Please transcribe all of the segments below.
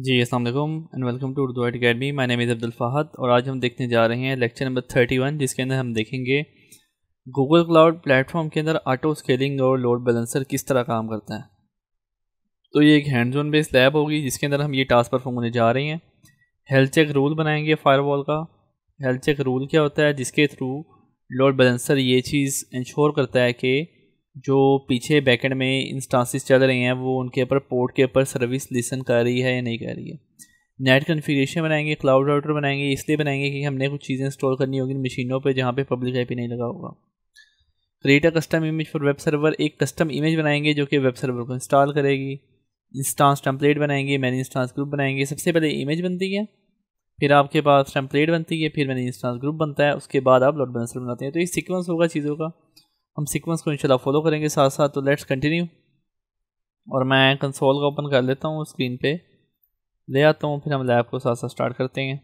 जी असलम and welcome to Urdu academy my name is Abdul Fahad और आज हम देखने जा रहे हैं लेक्चर नंबर थर्टी वन जिसके अंदर हम देखेंगे गूगल क्लाउड प्लेटफॉर्म के अंदर ऑटो स्केलिंग और लोड बैलेंसर किस तरह काम करता है तो ये एक हैंड जोन बेस्ड लैब होगी जिसके अंदर हम ये टास्क परफॉर्म होने जा रहे हैं हेल्थ चेक रूल बनाएंगे फायरवॉल का हेल्थ चेक रूल क्या होता है जिसके थ्रू लोड बैलेंसर ये चीज़ इंश्योर करता है कि जो पीछे बैकेंड में इंस्टांसिस चल रहे हैं वो उनके ऊपर पोर्ट के ऊपर सर्विस लिसन कर रही है या नहीं कर रही है नेट कन्फिग्रेशन बनाएंगे क्लाउड राउटर बनाएंगे इसलिए बनाएंगे कि हमने कुछ चीज़ें इंस्टॉल करनी होगी मशीनों पर जहाँ पर पब्लिक आई नहीं लगा होगा create a custom image for web server एक कस्टम इमेज बनाएंगे जो कि वेब सर्वर को इंस्टॉल करेगी इंस्टांस टेम्पलेट बनाएंगे मैंने इंस्टांस ग्रुप बनाएंगे सबसे पहले इमेज बनती है फिर आपके पास टेम्पलेट बनती है फिर मैंने इंस्टांस ग्रुप बनता है उसके बाद आप लोड बनसर बनाते हैं तो ये सीक्वेंस होगा चीज़ों का हम सीक्वेंस को इनशाला फॉलो करेंगे साथ साथ तो लेट्स कंटिन्यू और मैं कंसोल का ओपन कर लेता हूँ स्क्रीन पे ले आता हूँ फिर हम लैब को साथ साथ स्टार्ट करते हैं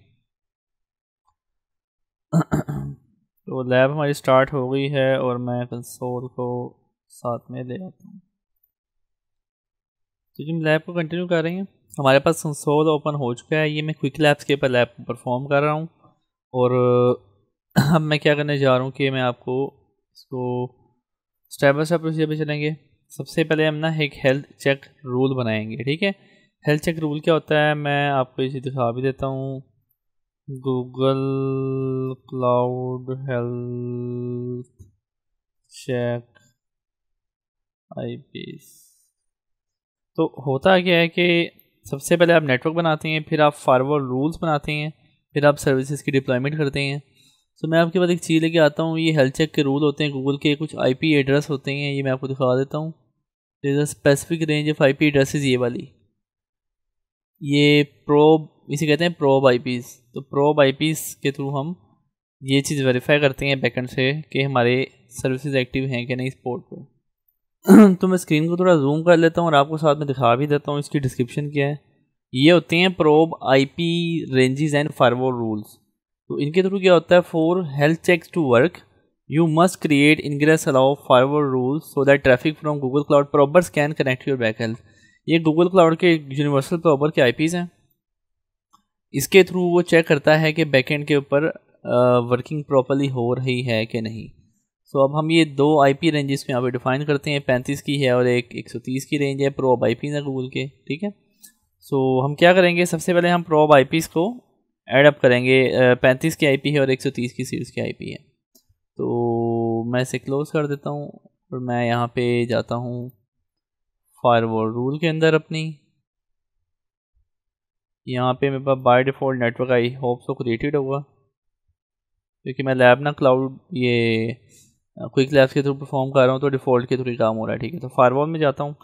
तो लैब हमारी स्टार्ट हो गई है और मैं कंसोल को साथ में ले आता हूँ तो जी हम लैब को कंटिन्यू कर रहे हैं हमारे पास कंसोल ओपन हो चुका है ये मैं क्विक लैब्स के ऊपर लैब परफॉर्म कर रहा हूँ और अब मैं क्या करने जा रहा हूँ कि मैं आपको इसको स्टेप बाई स्टेप प्रोसीजर पर चलेंगे सबसे पहले हम ना एक हेल्थ चेक रूल बनाएंगे ठीक है हेल्थ चेक रूल क्या होता है मैं आपको इसे दिखा भी देता हूँ गूगल क्लाउड हेल्थ चेक आई तो होता क्या है कि सबसे पहले आप नेटवर्क बनाते हैं फिर आप फारवर्ड रूल्स बनाते हैं फिर आप सर्विसेज की डिप्लॉयमेंट करते हैं सो मैं आपके पास एक चीज़ लेके आता हूँ ये हेल्थ चेक के रूल होते हैं गूगल के कुछ आईपी एड्रेस होते हैं ये मैं आपको दिखा देता हूँ specific range of IP addresses ये वाली ये प्रोब इसे कहते हैं प्रोब आईपीज तो प्रोब पीज के थ्रू हम ये चीज़ वेरीफाई करते हैं बैकेंड से कि हमारे सर्विसेज एक्टिव हैं कि नहीं इस पोर्ट पर तो मैं स्क्रीन को थोड़ा जूम कर लेता हूँ और आपको साथ में दिखा भी देता हूँ इसकी डिस्क्रिप्शन क्या है ये होते हैं probe IP ranges and firewall rules तो इनके थ्रू क्या होता है for health checks to work you must create ingress allow forward rules so that traffic from Google cloud prober scan connect your back health ये Google cloud के universal prober के आई हैं इसके थ्रू वो चेक करता है कि बैकेंड के ऊपर वर्किंग प्रॉपरली हो रही है कि नहीं सो so, अब हम ये दो आई पी रेंजेस में यहाँ पर डिफाइन करते हैं पैंतीस की है और एक एक सौ तीस की रेंज है प्रोब आई पीज़ है गूगल के ठीक है सो so, हम क्या करेंगे सबसे पहले हम प्रोब आई पीज़ को एडअप करेंगे पैंतीस की आईपी है और एक सौ तीस की सीरीज़ की आईपी है तो मैं इसे क्लोज़ कर देता हूँ और मैं यहाँ पे जाता हूँ फायरवॉल रूल के अंदर अपनी यहाँ पे मेरे पास by default network I hope so created होगा क्योंकि मैं लैब ना क्लाउड ये क्विक लैब्स के थ्रू परफॉर्म कर रहा हूँ तो डिफ़ॉल्ट के थ्रू ही काम हो रहा है ठीक है तो फायरवॉल में जाता हूँ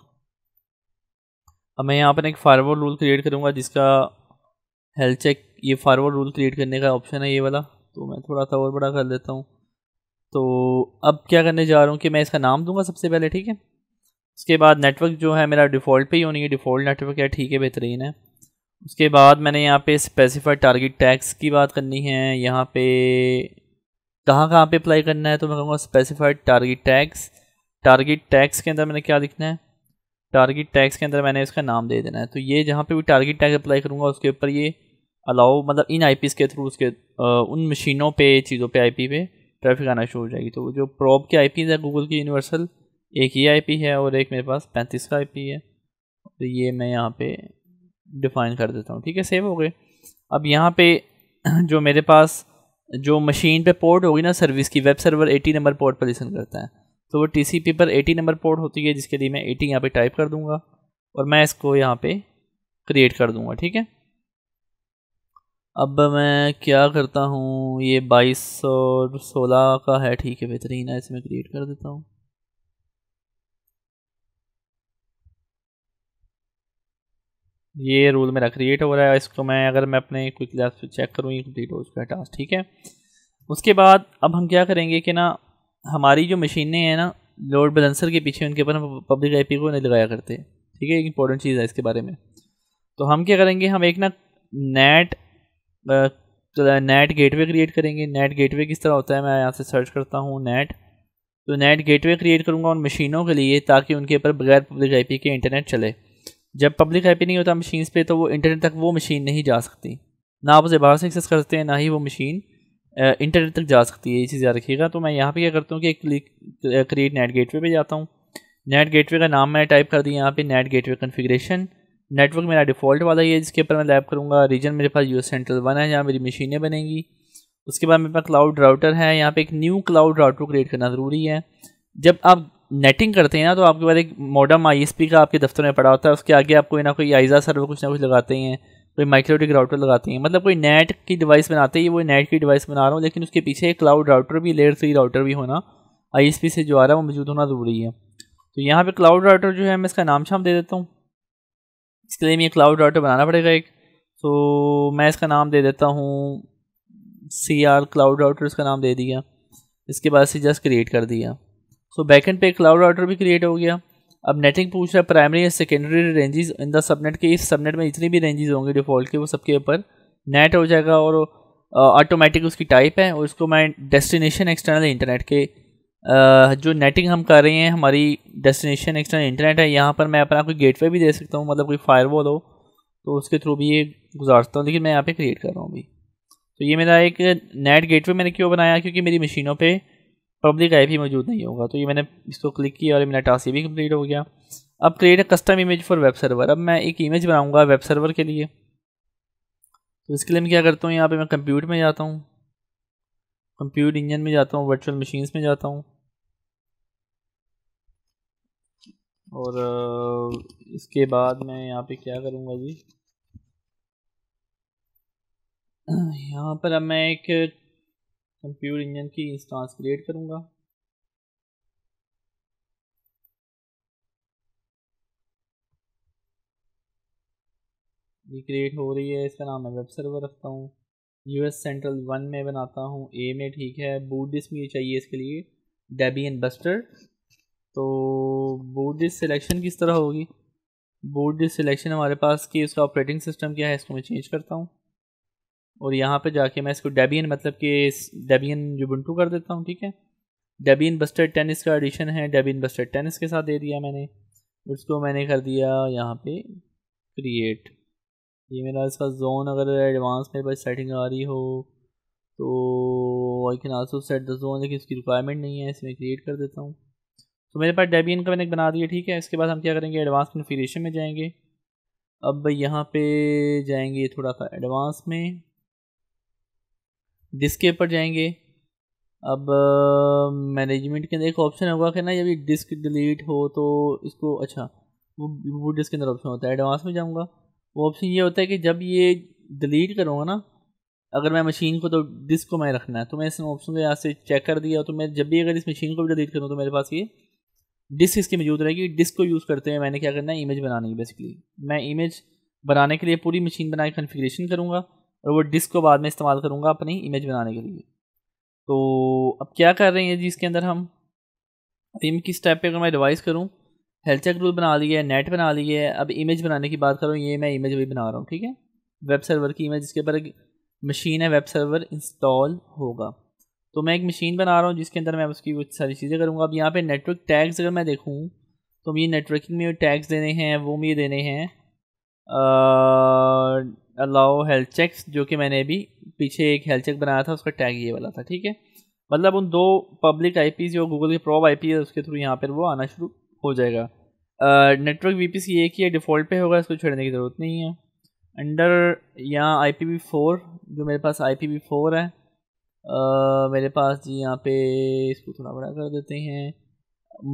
अब मैं यहाँ पर एक फायरवॉल रूल क्रिएट करूँगा जिसका हेल्थ चेक ये फॉरवर्ड रूल क्रिएट करने का ऑप्शन है ये वाला तो मैं थोड़ा सा और बड़ा कर देता हूँ तो अब क्या करने जा रहा हूँ कि मैं इसका नाम दूंगा सबसे पहले ठीक है उसके बाद नेटवर्क जो है मेरा डिफ़ॉल्ट पे ही होनी है डिफ़ॉल्ट नेटवर्क है ठीक है बेहतरीन है उसके बाद मैंने यहाँ पे स्पेसिफाइड टारगेट टैक्स की बात करनी है यहाँ पे कहाँ कहाँ पे अप्लाई करना है तो मैं कहूँगा specified target tags target tags के अंदर मैंने क्या लिखना है टारगेट टैक्स के अंदर मैंने इसका नाम दे देना है तो ये जहाँ पे भी टारगेट टैक्स अप्लाई करूँगा उसके ऊपर ये अलाउ मतलब इन आई के थ्रू उसके आ, उन मशीनों पे चीज़ों पे आईपी पे ट्रैफिक आना शुरू हो जाएगी तो जो प्रॉब की पी है गूगल की यूनिवर्सल एक ही आईपी है और एक मेरे पास पैंतीस का आई है तो ये मैं यहाँ पर डिफाइन कर देता हूँ ठीक है सेव हो गए अब यहाँ पर जो मेरे पास जो मशीन पर पोर्ट होगी ना सर्विस की web server eighty number port पर लिसन करता है तो वो टी पर एटी नंबर पोर्ट होती है जिसके लिए मैं एटी यहाँ पर टाइप कर दूँगा और मैं इसको यहाँ पर क्रिएट कर दूँगा ठीक है अब मैं क्या करता हूँ ये बाईस और सोलह का है ठीक है बेहतरीन है इसे मैं क्रिएट कर देता हूँ ये रूल मेरा क्रिएट हो रहा है इसको मैं अगर मैं अपने क्विक क्लास पे चेक करूँ ये कंप्लीट हो चुका है टास्क ठीक है उसके बाद अब हम क्या करेंगे कि ना हमारी जो मशीनें हैं ना लोड बैलेंसर के पीछे उनके ऊपर हम पब्लिक आईपी को नहीं लगाया करते ठीक है एक इंपॉर्टेंट चीज़ है इसके बारे में तो हम क्या करेंगे हम एक ना नेट तो नेट गेटवे क्रिएट करेंगे नेट गेटवे किस तरह होता है मैं यहाँ से सर्च करता हूँ नेट तो नेट गेटवे क्रिएट करूँगा उन मशीनों के लिए ताकि उनके ऊपर बगैर पब्लिक आई के इंटरनेट चले जब पब्लिक आई नहीं होता मशीन पे तो वो इंटरनेट तक वो मशीन नहीं जा सकती ना आप उसे बाहर से एक्सेस करते हैं ना ही वो मशीन इंटरनेट तक जा सकती है ये चीज़ याद रखिएगा तो मैं यहाँ पे क्या करता हूँ कि एक क्रिएट नेट गेटवे पे जाता हूँ नेट गेटवे का नाम मैंने टाइप कर दिया यहाँ पे नेट गेटवे कॉन्फ़िगरेशन नेटवर्क मेरा डिफ़ॉल्ट वाला ही है जिसके ऊपर मैं लैब करूँगा रीजन मेरे पास यू सेंट्रल वन है जहाँ मेरी मशीनें बनेंगी उसके बाद मेरे पास क्लाउड राउटर है यहाँ पर एक न्यू क्लाउड राउटर क्रिएट करना ज़रूरी है जब आप नेटिंग करते हैं ना तो आपके पास एक मॉडर्म आई का आपके दफ्तर में पड़ा होता है उसके आगे आपको ना कोई आइजा सर्वर कुछ ना कुछ लगाते हैं कोई माइक्रोटिक राउटर लगाते हैं मतलब कोई नेट की डिवाइस बनाते हैं वो नेट की डिवाइस बना रहा हूँ लेकिन उसके पीछे एक क्लाउड राउटर भी लेयर थ्री राउटर भी होना आई से जो आ रहा है वो मौजूद होना ज़रूरी है तो यहाँ पर क्लाउड राउटर जो है मैं इसका नाम शाम दे देता हूँ इसके लिए मैं क्लाउड राउटर बनाना पड़ेगा एक तो मैं इसका नाम दे देता हूँ सी आर क्लाउड राउटर इसका नाम दे दिया इसके बाद से जस्ट क्रिएट कर दिया सो बैकेंड पर क्लाउड राउटर भी क्रिएट हो गया अब नेटिंग पूछ रहा है प्राइमरी या secondary ranges in the subnet के इस सबनेट में जितनी भी रेंजेस होंगे डिफ़ॉल्ट के वो सबके ऊपर नेट हो जाएगा और ऑटोमेटिक उसकी टाइप है और इसको मैं डेस्टिनेशन एक्सटर्नल इंटरनेट के आ, जो नेटिंग हम कर रहे हैं हमारी डेस्टिनेशन एक्सटर्नल इंटरनेट है यहाँ पर मैं अपना कोई गेट भी दे सकता हूँ मतलब कोई फायर हो तो उसके थ्रू भी ये गुजारता हूँ लेकिन मैं यहाँ पर क्रिएट कर रहा हूँ अभी तो ये मेरा एक नेट गेट मैंने क्यों बनाया क्योंकि मेरी मशीनों पर पब्लिक आई भी मौजूद नहीं होगा तो ये मैंने इसको क्लिक किया और मेरा टास्क ये भी कम्प्लीट हो गया अब create a custom image for web server अब मैं एक इमेज बनाऊंगा वेब सर्वर के लिए तो इसके लिए मैं क्या करता हूँ यहाँ पे मैं कंप्यूटर में जाता हूँ कंप्यूटर इंजन में जाता हूँ वर्चुअल मशीन्स में जाता हूँ और इसके बाद मैं यहाँ पे क्या करूँगा जी यहाँ पर अब मैं एक कंप्यूट इंजन की इंस्टांस क्रिएट करूंगा ये क्रिएट हो रही है इसका नाम मैं वेब सर्वर रखता हूँ यूएस सेंट्रल वन में बनाता हूँ ए में ठीक है बूट डिस्क मुझे चाहिए इसके लिए डेबी एंड बस्टर तो बूट डिस्क सिलेक्शन किस तरह होगी बूट डिस्क सिलेक्शन हमारे पास कि उसका ऑपरेटिंग सिस्टम क्या है इसको मैं चेंज करता हूँ और यहाँ पे जाके मैं इसको डेबियन मतलब कि डेबियन जुबंटू कर देता हूँ ठीक है डेबियन बस्टर टेनिस का एडिशन है डेबियन बस्टर टेनिस के साथ दे दिया मैंने उसको मैंने कर दिया यहाँ पे क्रिएट ये मेरा इसका जोन अगर एडवांस मेरे पास सेटिंग आ रही हो तो I can also set the zone लेकिन इसकी रिक्वायरमेंट नहीं है इसमें क्रिएट कर देता हूँ तो मेरे पास डेबियन का मैंने बना दिया ठीक है इसके बाद हम क्या करेंगे एडवांस कन्फिग्रेशन में जाएंगे अब यहाँ पे जाएंगे थोड़ा सा एडवांस में डिस्क के ऊपर जाएंगे अब मैनेजमेंट के अंदर एक ऑप्शन होगा कि ना जब ये डिस्क डिलीट हो तो इसको अच्छा वो वो डिस्क के अंदर ऑप्शन होता है एडवांस में जाऊँगा वो ऑप्शन ये होता है कि जब ये डिलीट करूँगा ना अगर मैं मशीन को तो डिस्क को मैं रखना है तो मैं इस ऑप्शन को यहाँ से चेक कर दिया तो मैं जब भी अगर इस मशीन को भी डिलीट करूँ तो मेरे पास ये डिस्क इसकी मौजूद रहेगी डिस्क को यूज़ करते हुए मैंने क्या करना है इमेज बनानी है बेसिकली मैं इमेज बनाने के लिए पूरी मशीन बना के कन्फिग्रेशन करूँगा और वो डिस्क को बाद में इस्तेमाल करूँगा अपनी इमेज बनाने के लिए तो अब क्या कर रहे हैं जी इसके अंदर हम इम किस टाइप पर अगर मैं रिवाइज करूँ हेल्थ चेक रूल बना लिए नेट बना लिए अब इमेज बनाने की बात करूँ ये मैं इमेज अभी बना रहा हूँ ठीक है वेब सर्वर की इमेज इसके ऊपर मशीन है वेब सर्वर इंस्टॉल होगा तो मैं एक मशीन बना रहा हूँ जिसके अंदर मैं उसकी कुछ सारी चीज़ें करूँगा अब यहाँ पे नेटवर्क टैग्स अगर मैं देखूँ तो ये नेटवर्किंग में टैग्स देने हैं वो मुझे देने हैं अलाउ हेल्थ चेक्स जो कि मैंने अभी पीछे एक हेल्थ चेक बनाया था उसका टैग ये वाला था ठीक है मतलब उन दो पब्लिक आई जो गूगल की प्रॉब आई है उसके थ्रू यहाँ पर वो आना शुरू हो जाएगा नेटवर्क वी पी सी एक ही है डिफ़ॉल्ट पे होगा इसको छेड़ने की ज़रूरत नहीं है अंडर यहाँ आई पी वी फोर जो मेरे पास आई पी वी फोर है आ, मेरे पास जी यहाँ पे इसको थोड़ा बड़ा कर देते हैं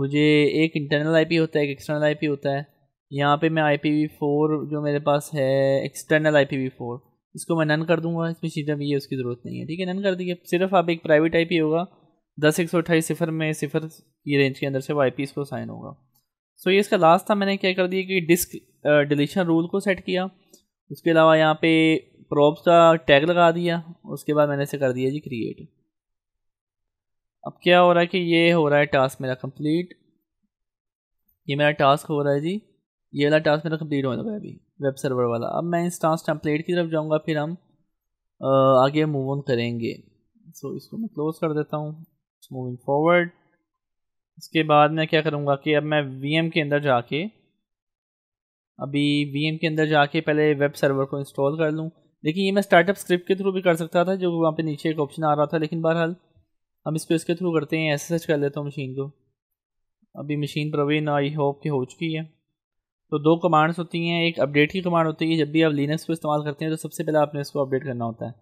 मुझे एक इंटरनल आईपी होता है एक एक्सटर्नल आईपी होता है यहाँ पे मैं आई पी वी फोर जो मेरे पास है external I P V four इसको मैं नन कर दूंगा इसमें सीधा भी ये उसकी ज़रूरत नहीं है ठीक है नन कर दीजिए सिर्फ आप एक प्राइवेट आई पी होगा दस एक सौ अट्ठाईस सिफर में सिफर की रेंज के अंदर से वो आई पी इसको साइन होगा सो so, ये इसका लास्ट था मैंने क्या कर दिया कि डिस्क डिलीशन रूल को सेट किया उसके अलावा यहाँ पे प्रॉप्स का टैग लगा दिया उसके बाद मैंने इसे कर दिया जी क्रिएट अब क्या हो रहा है कि ये हो रहा है टास्क मेरा कंप्लीट ये मेरा टास्क हो रहा है जी ये वाला टास्क मेरा कम्प्लीट हो जाएगा अभी वेब सर्वर वाला अब मैं इस टास्क टेम्पलेट की तरफ जाऊँगा फिर हम आगे मूव ऑन करेंगे सो इसको मैं क्लोज कर देता हूँ मूविंग फॉरवर्ड इसके बाद मैं क्या करूँगा कि अब मैं एम के अंदर जाके अभी एम के अंदर जाके पहले वेब सर्वर को इंस्टॉल कर लूँ लेकिन ये मैं स्टार्टअप स्क्रिप्ट के थ्रू भी कर सकता था जो वहाँ पे नीचे एक ऑप्शन आ रहा था लेकिन बहरहाल हम इसको इसके थ्रू करते हैं एस कर लेता हूँ मशीन को अभी मशीन ना आई होप कि हो चुकी है तो दो कमांड्स होती हैं एक अपडेट की कमांड होती है जब भी आप लिनक्स को इस्तेमाल करते हैं तो सबसे पहले आपने इसको अपडेट करना होता है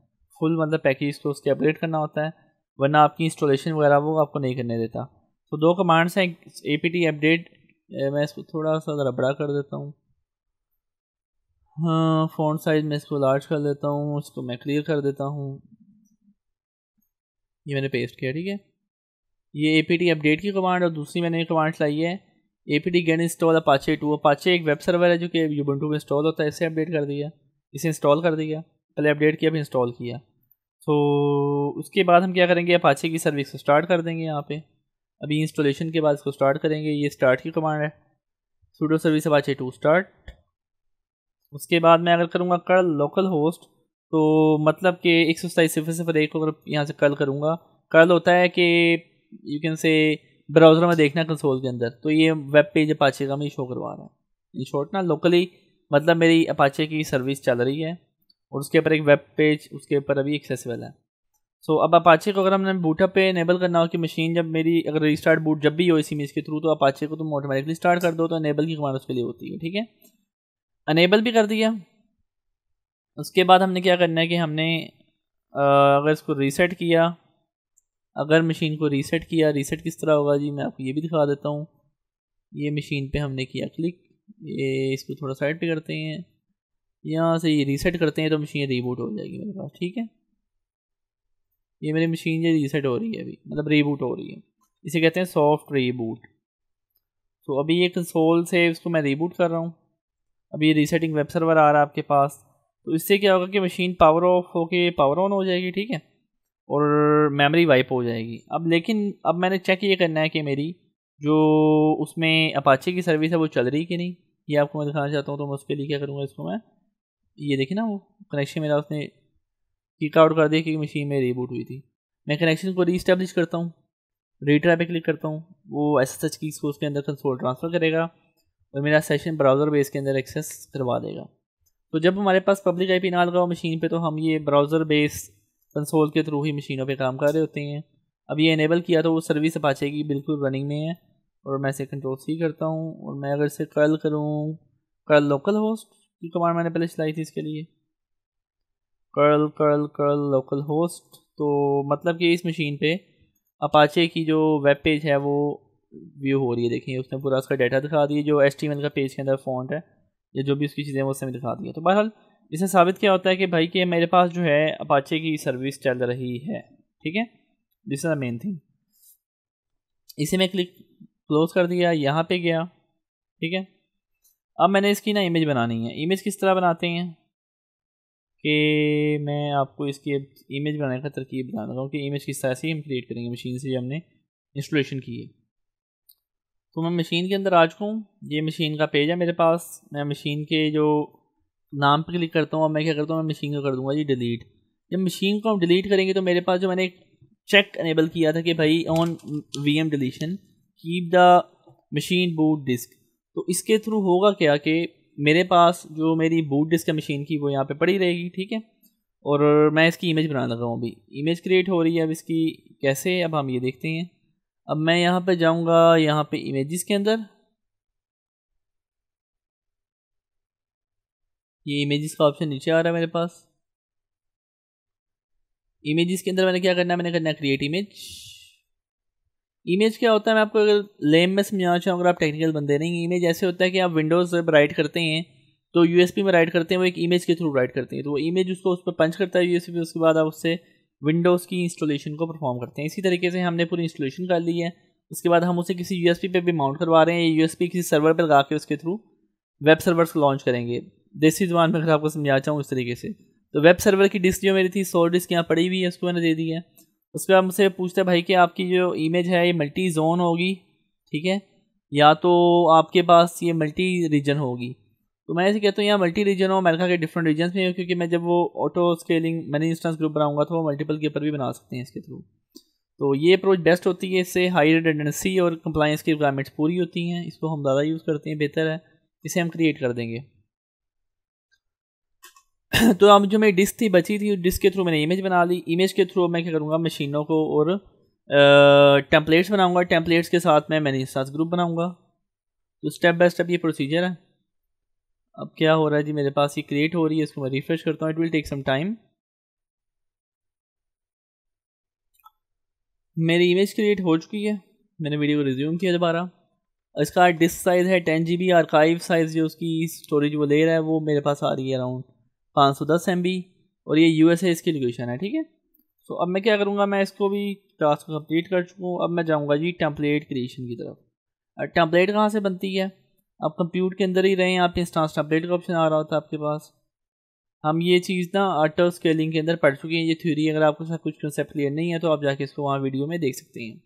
फुल मतलब पैकेज को उसके अपडेट करना होता है वरना आपकी इंस्टॉलेशन वगैरह वो आपको नहीं करने देता तो दो कमांड्स हैं ए पी टी अपडेट मैं इसको थोड़ा सा ज़रा बड़ा कर देता हूँ हाँ फोन साइज मैं इसको लार्ज कर देता हूँ इसको मैं क्लियर कर देता हूँ ये मैंने पेस्ट किया ठीक है ये ए पी टी अपडेट की कमांड और दूसरी मैंने कमांड्स लाई है A P T get install Apache two Apache एक वेब सर्वर है जो कि यूबंटू में इंस्टॉल होता है इसे अपडेट कर दिया इसे इंस्टॉल कर दिया पहले अपडेट किया फिर इंस्टॉल किया तो उसके बाद हम क्या करेंगे अपाचे की सर्विस को स्टार्ट कर देंगे यहाँ पे अभी इंस्टॉलेशन के बाद इसको स्टार्ट करेंगे ये स्टार्ट की कमांड है sudo service Apache two start उसके बाद मैं अगर करूँगा कल लोकल होस्ट तो मतलब कि एक सौ सताईस सिफर सिफर एक को अगर यहाँ से कल करूँगा कल होता है कि यू कैन से ब्राउज़र में देखना कंसोल के अंदर तो ये वेब पेज अपाचे का मैं शो करवा रहा है इन शॉर्ट ना लोकली मतलब मेरी अपाचे की सर्विस चल रही है और उसके ऊपर एक वेब पेज उसके ऊपर अभी एक्सेसिबल है सो so, अब अपाचे को अगर हमने बूटअप पे इनेबल करना हो कि मशीन जब मेरी अगर रिस्टार्ट बूट जब भी हो इसी मीज़ के थ्रू तो अपाचे को तुम ऑटोमेटिकली स्टार्ट कर दो तो अनेबल की कमांड उसके लिए होती है ठीक है अनेबल भी कर दिया उसके बाद हमने क्या करना है कि हमने आ, अगर इसको रीसेट किया अगर मशीन को रीसेट किया रीसेट किस तरह होगा जी मैं आपको ये भी दिखा देता हूँ ये मशीन पे हमने किया क्लिक ये इसको थोड़ा साइड पे करते हैं यहाँ से ये रीसेट करते हैं तो मशीन रीबूट हो जाएगी मेरे पास ठीक है ये मेरी मशीन जो रीसेट हो रही है अभी मतलब रीबूट हो रही है इसे कहते हैं सॉफ्ट रीबूट तो अभी ये कंसोल से इसको मैं रीबूट कर रहा हूँ अभी रीसेटिंग वेब सर्वर आ रहा है आपके पास तो इससे क्या होगा कि मशीन पावर ऑफ होके पावर ऑन हो जाएगी ठीक है और मेमोरी वाइप हो जाएगी अब लेकिन अब मैंने चेक ये करना है कि मेरी जो उसमें अपाचे की सर्विस है वो चल रही कि नहीं ये आपको मैं दिखाना चाहता हूँ तो मैं उसके लिए क्या करूँगा इसको मैं ये देखिए ना वो कनेक्शन मेरा उसने किक आउट कर दिया क्योंकि मशीन में रिबूट हुई थी मैं कनेक्शन को रीस्टेब्लिश करता हूँ रीट्राई पे क्लिक करता हूँ वो एस एस एच कीज़ को उसके अंदर कंसोल ट्रांसफ़र करेगा और मेरा सेशन ब्राउज़र बेस के अंदर एक्सेस करवा देगा तो जब हमारे पास पब्लिक आई पी ना लगा मशीन पे तो हम ये ब्राउज़र बेस कंसोल के थ्रू ही मशीनों पे काम कर रहे होते हैं अब ये इनेबल किया तो वो सर्विस अपाचे की बिल्कुल रनिंग में है और मैं इसे कंट्रोल सी करता हूँ और मैं अगर इसे कर्ल करूँ कर्ल लोकल होस्ट की कमांड मैंने पहले चलाई थी इसके लिए curl curl curl local host तो मतलब कि इस मशीन पे अपाचे की जो वेब पेज है वो व्यू हो रही है देखिए उसने पूरा उसका डाटा दिखा दिया जो एच का पेज के अंदर फॉन्ट है या जो भी उसकी चीज़ें वो उसमें दिखा दी है तो बहरहाल इसे साबित क्या होता है कि भाई कि मेरे पास जो है अपाचे की सर्विस चल रही है ठीक है this is the main thing इसे मैं क्लिक क्लोज कर दिया यहाँ पे गया ठीक है अब मैंने इसकी ना इमेज बनानी है इमेज किस तरह बनाते हैं कि मैं आपको इसकी इमेज बनाने का तरकीब बता रहा हूँ कि इमेज किस तरह से हम क्रिएट करेंगे मशीन से हमने इंस्टॉलेशन की है तो मैं मशीन के अंदर आ चुका हूँ ये मशीन का पेज है मेरे पास मैं मशीन के जो नाम पर क्लिक करता हूँ और मैं क्या करता हूँ मैं मशीन को कर दूँगा जी डिलीट जब मशीन को हम डिलीट करेंगे तो मेरे पास जो मैंने एक चेक अनेबल किया था कि भाई on V M deletion keep the machine boot disk तो इसके थ्रू होगा क्या कि मेरे पास जो मेरी बूट डिस्क है मशीन की वो यहाँ पे पड़ी रहेगी ठीक है और मैं इसकी इमेज बनाने लगा हूँ अभी इमेज क्रिएट हो रही है अब इसकी कैसे अब हम ये देखते हैं अब मैं यहाँ पे जाऊँगा यहाँ पे इमेजेस के अंदर ये इमेजेस का ऑप्शन नीचे आ रहा है मेरे पास इमेजेस के अंदर मैंने क्या करना है मैंने करना है क्रिएट इमेज इमेज क्या होता है मैं आपको अगर लेम में समझाना चाहूँगा अगर आप टेक्निकल बंदे नहीं इमेज ऐसे होता है कि आप विंडोज़ जब राइट करते हैं तो यूएसपी में राइट करते हैं वो एक इमेज के थ्रू राइट करते हैं तो वो इमेज उसको उस पर पंच करता है यूएसपी उसके बाद आप उससे विंडोज़ की इंस्टॉलेशन को परफॉर्म करते हैं इसी तरीके से हमने पूरी इंस्टॉलेशन कर ली है उसके बाद हम उसे किसी यूएसपी पे भी माउंट करवा रहे हैं या यूएसपी किसी सर्वर पर लगा के उसके थ्रू वेब सर्वर्स लॉन्च करेंगे देसी जबान में अगर आपको समझा चाहूँ इस तरीके से तो वेब सर्वर की डिस्क जो मेरी थी सौ डिस्क यहाँ पड़ी हुई है उसको मैंने दे दी है उसके बाद मुझसे पूछते हैं भाई कि आपकी जो इमेज है ये मल्टी जोन होगी ठीक है या तो आपके पास ये मल्टी रीजन होगी तो मैं ऐसे कहता हूँ यहाँ मल्टी रीजन हो अमेरिका के डिफरेंट रीजन में क्योंकि मैं जब वो ऑटो स्केलिंग मैंने इंस्टेंस ग्रुप बनाऊंगा तो वो मल्टीपल के ऊपर भी बना सकते हैं इसके थ्रू तो ये अप्रोच बेस्ट होती है इससे हाई रिटेंडेंसी और कंप्लाइंस की रिक्वायरमेंट्स पूरी होती हैं इसको हम ज़्यादा यूज़ करते हैं बेहतर है इसे हम क्रिएट कर देंगे तो अब जो मेरी डिस्क थी बची थी डिस्क के थ्रू मैंने इमेज बना ली इमेज के थ्रू मैं क्या करूँगा मशीनों को और टेम्पलेट्स बनाऊँगा टेम्पलेट्स के साथ मैं मैंने साथ ग्रुप बनाऊँगा तो स्टेप बाय स्टेप ये प्रोसीजर है अब क्या हो रहा है जी मेरे पास ये क्रिएट हो रही है इसको मैं रिफ्रेश करता हूँ it will take some time मेरी इमेज क्रिएट हो चुकी है मैंने वीडियो को रिज्यूम किया दोबारा इसका डिस्क साइज़ है ten G B archive size जो उसकी स्टोरेज वो ले रहा है वो मेरे पास आ रही है अराउंड पाँच सौ दस एम बी और ये यू एस है इसकी लोकेशन है ठीक है सो अब मैं क्या करूँगा मैं इसको भी टास्क को कम्प्लीट कर चुका हूँ अब मैं जाऊँगा जी टेम्पलेट क्रिएशन की तरफ टेम्पलेट कहाँ से बनती है आप कंप्यूटर के अंदर ही रहें आपके इंस्टांस टेम्पलेट का ऑप्शन आ रहा होता है आपके पास हम ये चीज़ ना ऑटो स्केलिंग के अंदर पढ़ चुके हैं ये थ्योरी अगर आपके साथ कुछ कंसेप्ट क्लियर नहीं है तो आप जाके इसको वहाँ वीडियो में देख सकते हैं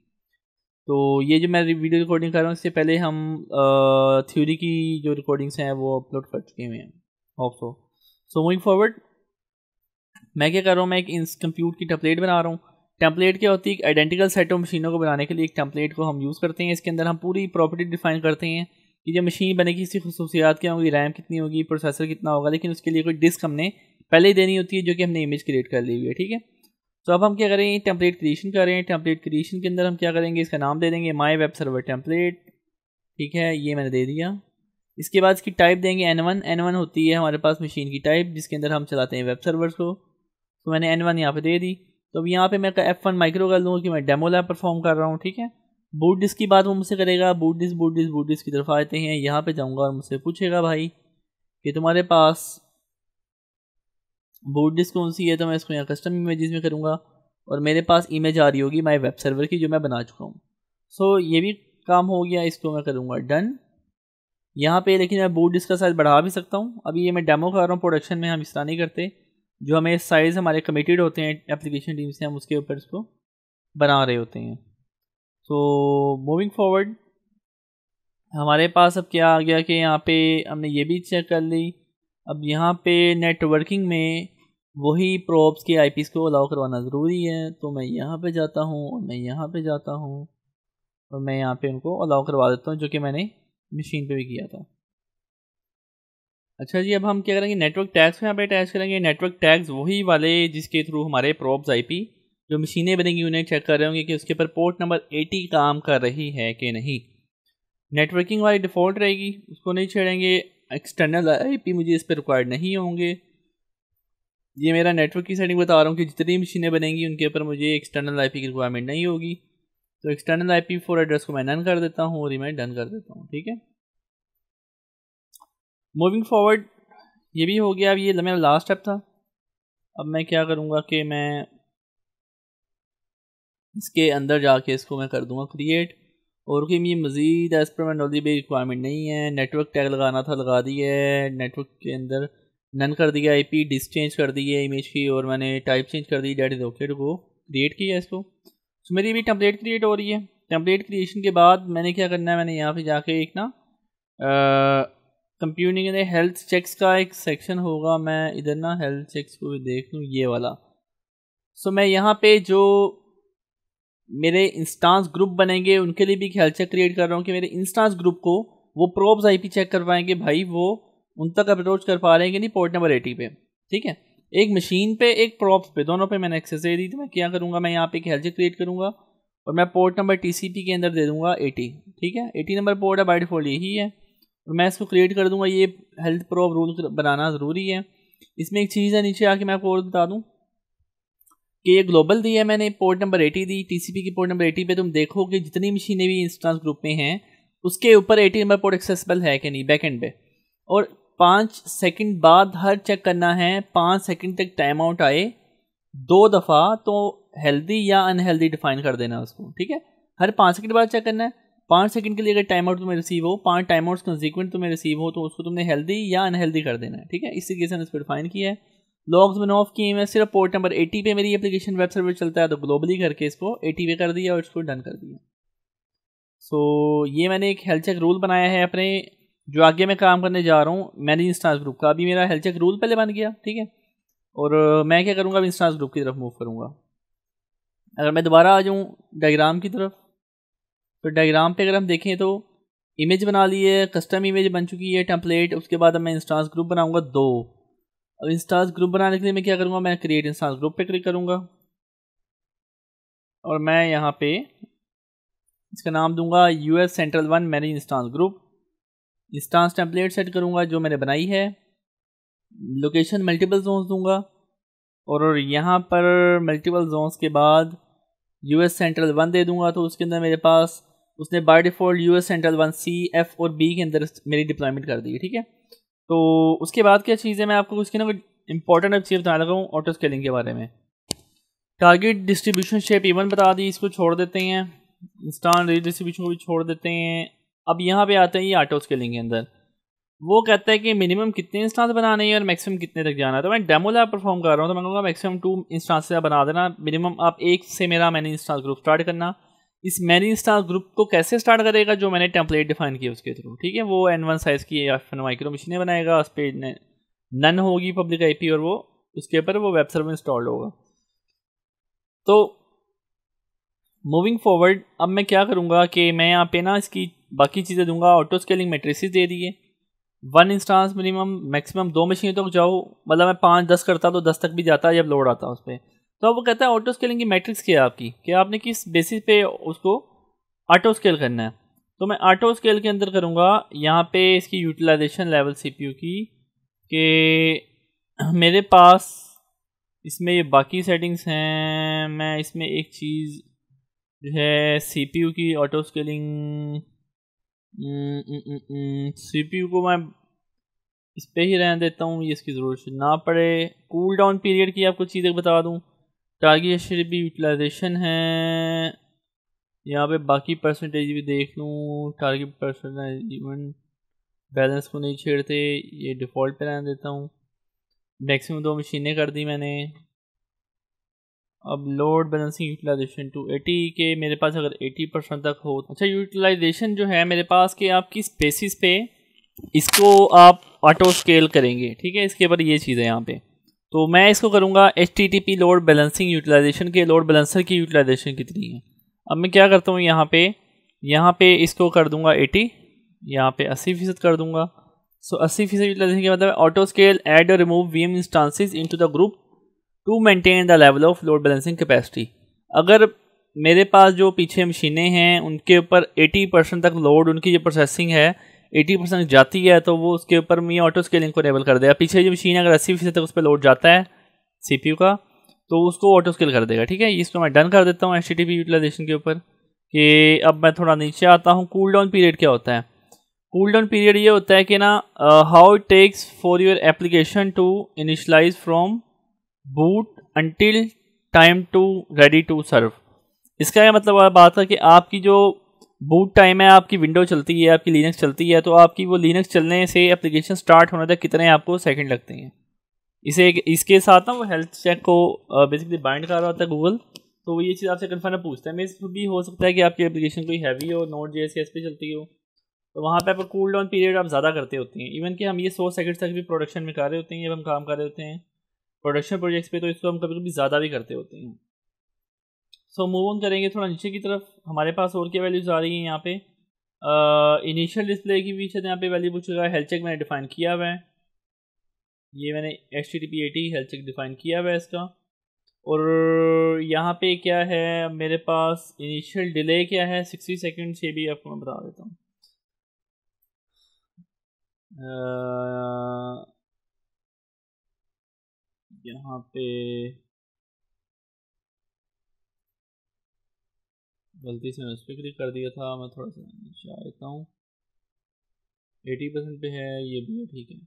तो ये जो मैं वीडियो रिकॉर्डिंग कर रहा हूँ इससे पहले हम थ्योरी की जो रिकॉर्डिंग्स हैं वो अपलोड कर चुके हुए हैं hope so so moving forward मैं क्या कर रहा हूँ मैं एक इंस कंप्यूट की टेम्पलेट बना रहा हूँ टेम्पलेट क्या होती है आइडेंटिकल सेट ऑफ मशीनों को बनाने के लिए एक टेम्पलेट को हम यूज़ करते हैं इसके अंदर हम पूरी प्रॉपर्टी डिफाइन करते हैं कि जब मशीन बनेगी इसकी खसूसियात क्या होंगी रैम कितनी होगी प्रोसेसर कितना होगा लेकिन उसके लिए कोई डिस्क हमने पहले ही देनी होती है जो कि हमने इमेज क्रिएट कर ली हुई है ठीक है तो अब हम क्या करेंगे टेम्पलेट क्रिएशन कर रहे हैं टेम्पलेट क्रिएशन के अंदर हम क्या करेंगे इसका नाम दे देंगे माई वेब सर्वर टेम्पलेट ठीक है ये मैंने दे दिया इसके बाद इसकी टाइप देंगे एन वन एन वन होती है हमारे पास मशीन की टाइप जिसके अंदर हम चलाते हैं वेब सर्वर्स को तो मैंने एन वन यहाँ पर दे दी तो अब यहाँ पर मैं एफ वन माइक्रो कर लूँगा कि मैं डेमो लैब परफॉर्म कर रहा हूँ ठीक है बूट डिस्क की बात वो मुझसे करेगा boot disk boot disk boot disk की तरफ आते हैं यहाँ पर जाऊँगा और मुझसे पूछेगा भाई कि तुम्हारे पास बूट डिस्क कौन सी है तो मैं इसको यहाँ कस्टम इमेज में करूँगा और मेरे पास इमेज आ रही होगी माई वेब सर्वर की जो मैं बना चुका हूँ सो so, ये भी काम हो गया इसको मैं करूँगा डन यहाँ पे लेकिन मैं बूट डिस्क का साइज़ बढ़ा भी सकता हूँ अभी ये मैं डेमो कर रहा हूँ प्रोडक्शन में हम इस तरह नहीं करते जो हमें साइज़ हमारे कमिटेड होते हैं एप्लीकेशन टीम से हम उसके ऊपर इसको बना रहे होते हैं तो मूविंग फॉरवर्ड हमारे पास अब क्या आ गया कि यहाँ पे हमने ये भी चेक कर ली अब यहाँ पे नेटवर्किंग में वही प्रोप्स के आई को अलाउ करवाना ज़रूरी है तो मैं यहाँ पर जाता हूँ मैं यहाँ पर जाता हूँ और मैं यहाँ पर उनको अलाउ करवा देता हूँ जो कि मैंने मशीन पे भी किया था अच्छा जी अब हम क्या करेंगे नेटवर्क टैग्स में यहाँ पे अटैच करेंगे नेटवर्क टैग्स वही वाले जिसके थ्रू हमारे प्रॉप्स आईपी जो मशीनें बनेंगी उन्हें चेक कर रहे होंगे कि उसके ऊपर पोर्ट नंबर 80 काम कर रही है कि नहीं नेटवर्किंग वाली डिफ़ॉल्ट रहेगी उसको नहीं छेड़ेंगे एक्सटर्नल आईपी मुझे इस पर रिक्वायर्ड नहीं होंगे ये मेरा नेटवर्क की सेटिंग बता रहा हूँ कि जितनी मशीनें बनेंगी उनके ऊपर मुझे एक्सटर्नल आईपी की रिक्वायरमेंट नहीं होगी तो external IP four address को मैं डन कर देता हूँ और ये मैं डन कर देता हूँ ठीक है मूविंग फॉरवर्ड ये भी हो गया अब ये मेरा लास्ट स्टेप था अब मैं क्या करूँगा कि मैं इसके अंदर जाके इसको मैं कर दूँगा क्रिएट और कि मैं मज़ीद एज पर मेनोलॉजी भी रिक्वायरमेंट नहीं है नेटवर्क टैग लगाना था लगा दी है नेटवर्क के अंदर नन कर दिया आई पी डिस चेंज कर दी है इमेज की और मैंने टाइप चेंज कर दी that is okay to go create किया इसको सो मेरी अभी टम्पलेट क्रिएट हो रही है टम्पलेट क्रिएशन के बाद मैंने क्या करना है मैंने यहाँ पे जाके एक ना कंप्यूटिंग हेल्थ चेक्स का एक सेक्शन होगा मैं इधर ना हेल्थ चेक्स को भी देख लूँ ये वाला सो so, मैं यहाँ पे जो मेरे इंस्टांस ग्रुप बनेंगे उनके लिए भी एक हेल्थ चेक क्रिएट कर रहा हूँ कि मेरे इंस्टांस ग्रुप को वो प्रोब्स आईपी चेक कर पाएंगे भाई वो उन तक अप्रोच कर पा रहे हैं कि नहीं पोर्ट नंबर एटी पे ठीक है एक मशीन पे एक प्रॉप्स पे दोनों पे मैंने एक्सेस दे दी तो मैं क्या करूँगा मैं यहाँ पे एक हेल्ज क्रिएट करूँगा और मैं पोर्ट नंबर टीसीपी के अंदर दे दूँगा एटी ठीक है एटी नंबर पोर्ट है बाइट फोल्ड यही है और मैं इसको क्रिएट कर दूँगा ये हेल्थ प्रॉप रूल बनाना ज़रूरी है इसमें एक चीज़ है नीचे आके मैं आपको और बता दूँ कि ये ग्लोबल दी है मैंने पोर्ट नंबर एटी दी टी की पोर्ट नंबर एटी पर तुम देखो कि जितनी मशीनें भी इंस्टांस ग्रुप में हैं उसके ऊपर एटी नंबर पोर्ट एक्सेसबल है कि नहीं बैक एंड पे और पाँच सेकंड बाद हर चेक करना है पाँच सेकंड तक टाइम आउट आए दो दफ़ा तो हेल्दी या अनहेल्दी डिफाइन कर देना उसको ठीक है हर पाँच सेकंड बाद चेक करना है पाँच सेकंड के लिए अगर टाइम आउट तुम्हें रिसीव हो पाँच टाइम आउट कंजिक्वेंट तुम्हें रिसीव हो तो उसको तुमने हेल्दी या अनहेल्दी कर देना है ठीक है इसी तरीके से डिफाइन किया है लॉग्स मैंने ऑफ किए मैं सिर्फ पोर्ट नंबर एटी पे मेरी एप्लीकेशन वेब सर्वर चलता है तो ग्लोबली करके इसको एटी पे कर दिया और इसको डन कर दिया सो so, ये मैंने एक हेल्थ चेक रूल बनाया है अपने जो आगे मैं काम करने जा रहा हूँ मैनेज इंस्टांस ग्रुप का अभी मेरा हेल्थ चेक रूल पहले बन गया ठीक है और मैं क्या करूँगा अब इंस्टांस ग्रुप की तरफ मूव करूँगा अगर मैं दोबारा आ जाऊँ डायग्राम की तरफ तो डायग्राम पे अगर हम देखें तो इमेज बना ली है कस्टम इमेज बन चुकी है टेम्पलेट उसके बाद अब मैं इंस्टांस ग्रुप बनाऊँगा दो अब इंस्टांस ग्रुप बनाने के लिए मैं क्या करूँगा मैं क्रिएट इंस्टांस ग्रुप पे क्लिक करूँगा और मैं यहाँ पे इसका नाम दूंगा US central one manage instance group instance template set करूँगा जो मैंने बनाई है लोकेशन मल्टीपल जोन्स दूंगा और यहाँ पर मल्टीपल जोन्स के बाद यू एस सेंट्रल वन दे दूंगा तो उसके अंदर मेरे पास उसने by default U S central one C F और बी के अंदर मेरी डिप्लॉयमेंट कर दी ठीक है तो उसके बाद क्या चीज़ है मैं आपको उसके ना कुछ इंपॉर्टेंट अब चीज़ बताने लगा हूँ ऑटो स्केलिंग के बारे में टारगेट डिस्ट्रीब्यूशन शेप इवन बता दी इसको छोड़ देते हैं इंस्टान डिस्ट्रीब्यूशन को भी छोड़ देते हैं अब यहाँ पे आते हैं ये ऑटो स्केलिंग के अंदर वो कहता है कि मिनिमम कितने इंस्टांस बनाने हैं और मैक्सिमम कितने तक जाना है तो मैं डेमो लैब परफॉर्म कर रहा हूँ तो मैं कहूँगा मैक्सिमम टू इंस्टांस से बना देना मिनिमम आप एक से मेरा मैनी इंस्टांस ग्रुप स्टार्ट करना इस मैनी इंस्टांस ग्रुप को कैसे स्टार्ट करेगा जो मैंने टेम्पलेट डिफाइन किया उसके थ्रू ठीक है वो एन वन साइज़ की एफ एन माइक्रो मशीनें बनाएगा उस पर नन होगी पब्लिक पी और वो उसके ऊपर वो वेब सर्वर इंस्टॉल होगा तो मूविंग फॉरवर्ड अब मैं क्या करूँगा कि मैं यहाँ पे ना इसकी बाकी चीज़ें दूंगा ऑटो स्केलिंग मेट्रिसेस दे दिए वन इंस्टांस मिनिमम मैक्सिमम दो मशीन तक तो जाओ मतलब मैं पाँच दस करता तो दस तक भी जाता जब लोड आता उस पर तो अब वो कहता है ऑटो स्केलिंग की मैट्रिक्स क्या है आपकी कि आपने किस बेसिस पे उसको ऑटो स्केल करना है तो मैं ऑटो स्केल के अंदर करूँगा यहाँ पे इसकी यूटिलाइजेशन लेवल सीपीयू की कि मेरे पास इसमें ये बाकी सेटिंग्स हैं मैं इसमें एक चीज़ जो है सीपीयू की ऑटो स्केलिंग सीपीयू हम्म, हम्म, हम्म, को मैं इस पे ही रहने देता हूँ ये इसकी ज़रूरत ना पड़े कूल डाउन पीरियड की आपको चीज़ें बता दूँ टारगेट शेयर भी यूटिलाइजेशन है यहाँ पे बाकी परसेंटेज भी देख लूँ टारगेट परसेंटेज इवन बैलेंस को नहीं छेड़ते ये डिफ़ॉल्ट पे रहने देता हूँ मैक्सिमम दो मशीनें कर दी मैंने अब load balancing utilization to eighty के मेरे पास अगर एटी परसेंट तक हो अच्छा यूटिलाइजेशन जो है मेरे पास कि आपकी स्पेसिस पे इसको आप ऑटो स्केल करेंगे ठीक है इसके ऊपर ये चीज़ है यहाँ पे तो मैं इसको करूँगा H T T P load balancing utilization के लोड बैलेंसर की यूटिलाइजेशन कितनी है अब मैं क्या करता हूँ यहाँ पे यहाँ पे इसको कर दूँगा एटी यहाँ पे अस्सी फीसद कर दूँगा सो अस्सी फीसद यूटिलाइजेशन के मतलब auto scale add remove V M instances into the group to maintain the level of load balancing capacity अगर मेरे पास जो पीछे मशीनें हैं उनके ऊपर 80 परसेंट तक लोड उनकी जो प्रोसेसिंग है 80 परसेंट जाती है तो वो उसके ऊपर मैं ऑटो स्केलिंग को इनेबल कर देगा पीछे जो मशीन अगर अस्सी फीसद तक उस पर लोड जाता है सी का तो उसको ऑटो स्केल कर देगा ठीक है इसको मैं डन कर देता हूँ एच यूटिलाइजेशन के ऊपर कि अब मैं थोड़ा नीचे आता हूँ कूल डाउन पीरियड क्या होता है कूल डाउन पीरियड ये होता है कि ना how it takes for your application to initialize from boot until time to ready to serve इसका क्या मतलब बात है कि आपकी जो बूट टाइम है आपकी विंडो चलती है आपकी लिनक्स चलती है तो आपकी वो लिनक्स चलने से एप्लीकेशन स्टार्ट होने तक कितने आपको सेकंड लगते हैं इसे इसके साथ ना वो हेल्थ चेक को बेसिकली बाइंड कर रहा होता है गूगल तो ये चीज़ आपसे कन्फर्म पूछता है मीन भी हो सकता है कि आपकी एप्लीकेशन कोई हैवी हो नोट जे एस पे चलती हो तो वहाँ पर आपको कूल डाउन पीरियड आप ज़्यादा करते होते हैं इवन कि हम ये सौ सेकेंड तक भी प्रोडक्शन में कर रहे होते हैं जब हम काम कर रहे होते हैं प्रोडक्शन प्रोजेक्ट्स पे तो इसको हम कभी कभी ज़्यादा भी करते होते हैं सो मूव ऑन करेंगे थोड़ा नीचे की तरफ हमारे पास और क्या वैल्यूज़ आ रही हैं यहाँ पे इनिशियल डिस्प्ले की भी शायद यहाँ पे वैल्यू है हेल्थ चेक मैंने डिफाइन किया हुआ है ये मैंने H T T P eighty health check define किया हुआ है इसका और यहाँ पे क्या है मेरे पास इनिशियल डिले क्या है सिक्सटी सेकेंड से भी आपको मैं बता देता हूँ यहाँ पे गलती से मैं उस पर क्लिक कर दिया था मैं थोड़ा सा नीचे आता हूँ एटी परसेंट पे है ये भी है ठीक है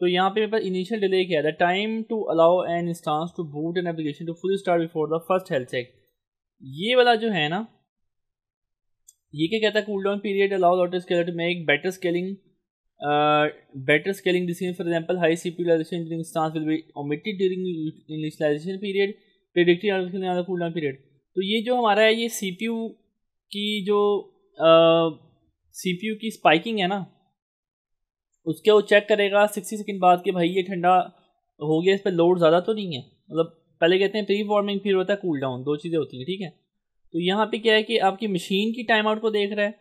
तो यहाँ पे मेरे पास इनिशियल डिले क्या है time to allow an instance to boot an application to full start before the first health check ये वाला जो है ना ये क्या कहता है cool down period allow auto scaler to make better scaling Uh, better scaling decision, for example, high CPU utilization during stance will be omitted during initialization period, predicted another cooldown period. तो ये जो हमारा है ये सी की जो सी uh, की spiking है ना उसके वो चेक करेगा सिक्सटी सेकेंड बाद कि भाई ये ठंडा हो गया इस पर लोड ज़्यादा तो नहीं है मतलब पहले कहते हैं प्री वार्मिंग पीरियड होता है कूल डाउन दो चीज़ें होती हैं ठीक है तो यहाँ पे क्या है कि आपकी मशीन की टाइम आउट को देख रहा है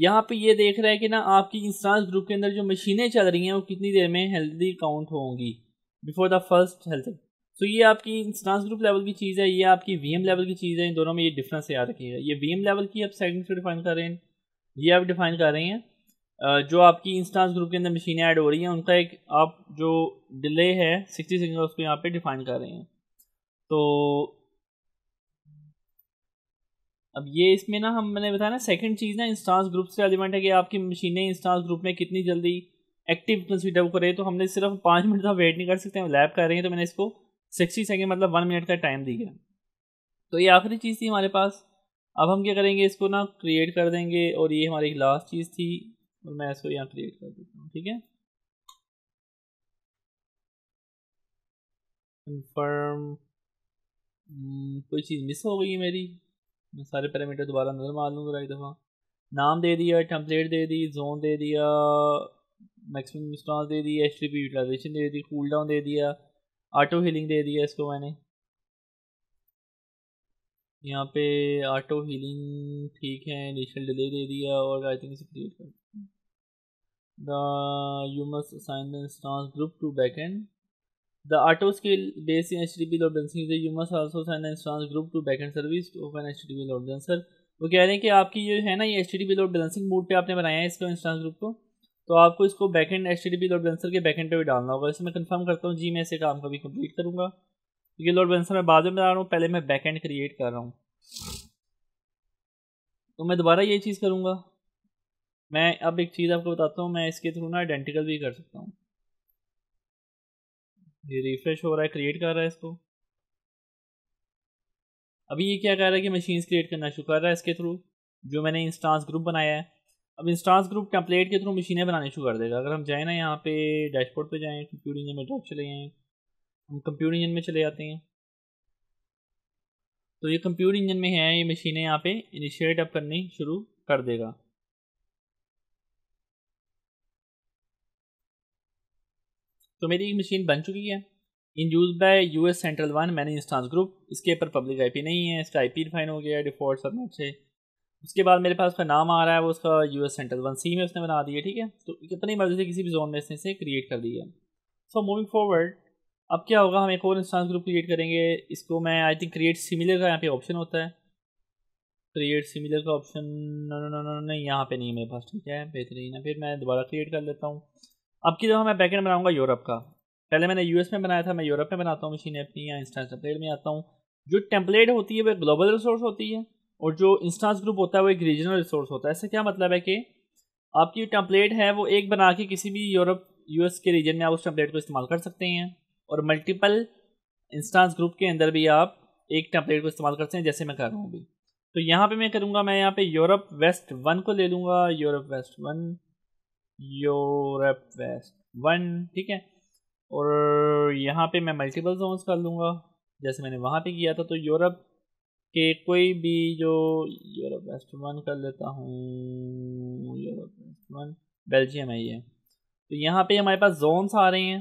यहाँ पे ये देख रहा है कि ना आपकी इंस्टांस ग्रुप के अंदर जो मशीनें चल रही हैं वो कितनी देर में हेल्दी काउंट होंगी बिफोर द फर्स्ट हेल्थ तो ये आपकी इंस्टांस ग्रुप लेवल की चीज़ है ये आपकी वी लेवल की चीज़ है इन दोनों में ये डिफरेंस याद रखिएगा ये वी लेवल की आप सेकंड से डिफाइन कर रहे हैं ये आप डिफाइन कर रहे हैं जो आपकी इंस्टांस ग्रुप के अंदर मशीनें ऐड हो रही हैं उनका एक आप जो डिले है सिक्सटी सेकेंड उसको यहाँ पे डिफाइन कर रहे हैं तो अब ये इसमें ना हम मैंने बताया ना सेकंड चीज़ ना इंस्टांस ग्रुप से एलिमेंट है कि आपकी मशीनें इंस्टांस ग्रुप में कितनी जल्दी एक्टिव कंसीडर करे तो हमने सिर्फ पाँच मिनट का वेट नहीं कर सकते हम लैब कर रहे हैं तो मैंने इसको सिक्सटी सेकेंड मतलब वन मिनट का टाइम दिया तो ये आखिरी चीज़ थी हमारे पास अब हम क्या करेंगे इसको ना क्रिएट कर देंगे और ये हमारी लास्ट चीज़ थी और मैं इसको यहाँ क्रिएट कर देता हूँ ठीक है कन्फर्म हम्म, कोई चीज़ मिस हो गई है मेरी मैं सारे पैरामीटर दोबारा नज़र मार लूँगा एक दफ़ा नाम दे दिया टेम्पलेट दे दी जोन दे दिया मैक्सिमम रिस्पॉन्स दे दी एच पी यूटिलाइजेशन दे दी कूल डाउन दे दिया ऑटो हीलिंग दे दिया इसको मैंने यहाँ पे ऑटो हीलिंग ठीक है इनिशियल डिले दे दिया और आई थिंक इसे क्रिएट कर द you must assign the instance group to back end The auto scale based in HTTP load balancing user, you must also send an instance group to backend service to open HTTP load balancer. वो कह रहे हैं कि आपकी जो है ना ये HTTP load balancing mode mode पे आपने बनाया है इसको इंस्टांस ग्रुप को तो आपको इसको backend H T load balancer के बैकेंड पे भी डालना होगा इसे मैं कंफर्म करता हूँ जी मैं इसे काम कभी कंप्लीट करूँगा क्योंकि लोड बैलेंसर मैं बाद में बना रहा हूँ पहले मैं बैकेंड क्रिएट कर रहा हूँ तो मैं दोबारा ये चीज़ करूँगा मैं अब एक चीज़ आपको बताता हूँ मैं इसके थ्रू ना आइडेंटिकल भी कर सकता हूँ ये रिफ्रेश हो रहा है क्रिएट कर रहा है इसको अभी ये क्या कर रहा है कि मशीन्स क्रिएट करना शुरू कर रहा है इसके थ्रू जो मैंने इंस्टांस ग्रुप बनाया है अब इंस्टांस ग्रुप टेम्पलेट के थ्रू मशीनें बनाने शुरू कर देगा अगर हम जाएँ ना यहाँ पे डैशबोर्ड पे जाएँ कंप्यूटर इंजन में डायरेक्ट चले जाएँ हम कंप्यूटर इंजन में चले जाते हैं तो ये कंप्यूटर इंजन में है ये मशीनें यहाँ पे इनिशिएट अप करनी शुरू कर देगा तो मेरी एक मशीन बन चुकी है in use by U S central one मैंने इंस्टांस ग्रुप इसके ऊपर पब्लिक आईपी नहीं है इसका आईपी पी हो गया डिफॉल्ट में अच्छे उसके बाद मेरे पास उसका नाम आ रहा है वो उसका U S central one C में उसने बना दिया ठीक है तो अपनी मर्जी से किसी भी जोन में इसने इसे क्रिएट कर दिया सो मूविंग फॉरवर्ड अब क्या होगा हम एक और इंस्टांस ग्रुप क्रिएट करेंगे इसको मैं आई थिंक क्रिएट सिमिलर का यहाँ पे ऑप्शन होता है क्रिएट सिमिलर का ऑप्शन नहीं यहाँ पे नहीं है मेरे पास ठीक है बेहतरीन है फिर मैं दोबारा क्रिएट कर लेता हूँ अब की जगह मैं बैकेंड बनाऊंगा यूरोप का पहले मैंने यूएस में बनाया था मैं यूरोप में बनाता हूँ मशीन अपनी या इंस्टांस टेम्पलेट में आता हूँ जो टेम्पलेट होती है वह ग्लोबल रिसोर्स होती है और जो इंस्टांस ग्रुप होता है वो एक रीजनल रिसोर्स होता है ऐसा क्या मतलब है कि आपकी टेम्पलेट है वो एक बना के किसी भी यूरोप यूएस के रीजन में आप उस टेम्पलेट को इस्तेमाल कर सकते हैं और मल्टीपल इंस्टांस ग्रुप के अंदर भी आप एक टेम्पलेट को इस्तेमाल करते हैं जैसे मैं कर रहा हूँ अभी तो यहाँ पे मैं करूँगा मैं यहाँ पे यूरोप वेस्ट वन को ले लूँगा Europe west one Europe west one ठीक है और यहाँ पे मैं मल्टीपल जोन्स कर लूँगा जैसे मैंने वहाँ पे किया था तो यूरोप के कोई भी जो यूरोप वेस्ट वन कर लेता हूँ यूरोप वेस्ट वन बेल्जियम है ये तो यहाँ पे हमारे पास जोन्स आ रहे हैं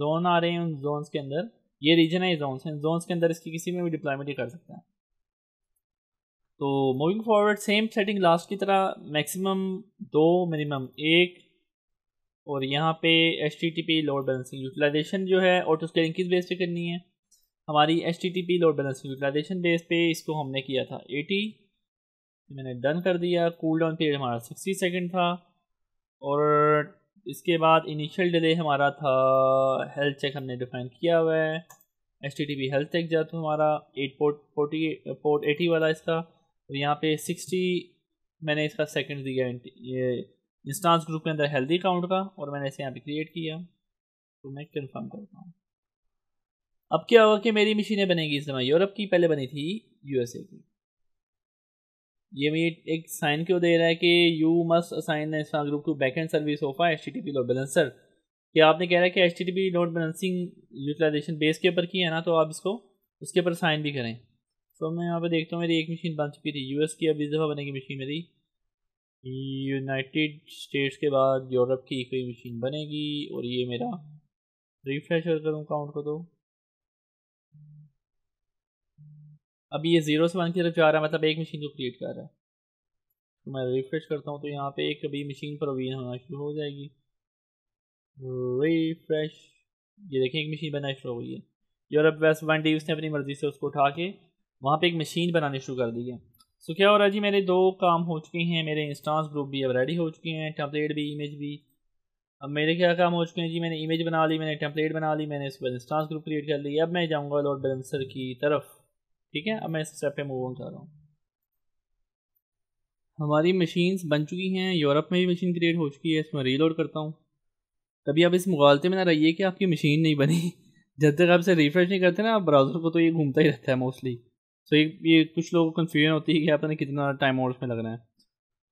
जोन आ रहे हैं उन जोन्स के अंदर ये रीजन है जोन्स हैं जोन्स के अंदर इसकी किसी में भी डिप्लॉयमेंट कर सकता है तो moving forward same setting last की तरह मैक्सिमम दो मिनिमम एक और यहाँ पे H T T P load balancing utilization जो है ऑटो स्केलिंग किस बेस पे करनी है हमारी H T T P load balancing utilization base पे इसको हमने किया था एटी मैंने डन कर दिया कूल डाउन पीरियड हमारा सिक्सटी सेकेंड था और इसके बाद इनिशियल डिले हमारा था हेल्थ चेक हमने डिफाइन किया हुआ है H T T P health check जो हमारा at port forty port eighty वाला इसका और यहाँ पे सिक्सटी मैंने इसका सेकेंड दिया ये इंस्टांस ग्रुप के अंदर हेल्दी अकाउंट का और मैंने इसे यहाँ पे क्रिएट किया तो मैं कंफर्म करता हूँ अब क्या होगा कि मेरी मशीनें बनेगी इस समय यूरोप की पहले बनी थी यूएसए की ये मेरी एक साइन क्यों दे रहा है कि you must assign instance group to back end service of a H T T P balancer कि आपने कह रहा है कि H T T P note balancing utilization base के ऊपर की है ना तो आप इसको उसके ऊपर साइन भी करें तो मैं यहाँ पे देखता हूँ मेरी एक मशीन बन चुकी थी यूएस की अब इस दफ़ा बनेगी मशीन मेरी यूनाइटेड स्टेट्स के बाद यूरोप की कोई मशीन बनेगी और ये मेरा रिफ्रेश करूँ काउंट को तो अभी ये ज़ीरो से वन की तरफ जा रहा है मतलब एक मशीन को क्रिएट कर रहा है तो मैं रिफ्रेश करता हूँ तो यहाँ पे एक अभी मशीन प्रोविजन होना शुरू हो जाएगी रिफ्रेश ये देखें एक मशीन बनना शुरू हो गई है यूरोप वेस्ट वन डी उसने अपनी मर्ज़ी से उसको उठा के वहाँ पर एक मशीन बनानी शुरू कर दी है सो क्या हो रहा है जी मेरे दो काम हो चुके हैं मेरे इंस्टांस ग्रुप भी अब रेडी हो चुके हैं टेम्पलेट भी इमेज भी अब मेरे क्या काम हो चुके हैं जी मैंने इमेज बना ली मैंने टेम्पलेट बना ली मैंने इसके बाद इंस्टांस ग्रुप क्रिएट कर लिया अब मैं जाऊँगा लोड बैलेंसर की तरफ ठीक है अब मैं इस स्टेप पर मूव ऑन कर रहा हूँ हमारी मशीन्स बन चुकी हैं यूरोप में भी मशीन क्रिएट हो चुकी है इसमें रीलोड करता हूँ कभी आप इस मुगालते में ना रहिए कि आपकी मशीन नहीं बनी जब तक आप इसे रिफ्रेश नहीं करते ना ब्राउज़र को तो ये घूमता ही रहता है मोस्टली सो ये ये कुछ लोगों को कन्फ्यूजन होती है कि आपने कितना टाइम और उसमें लगना है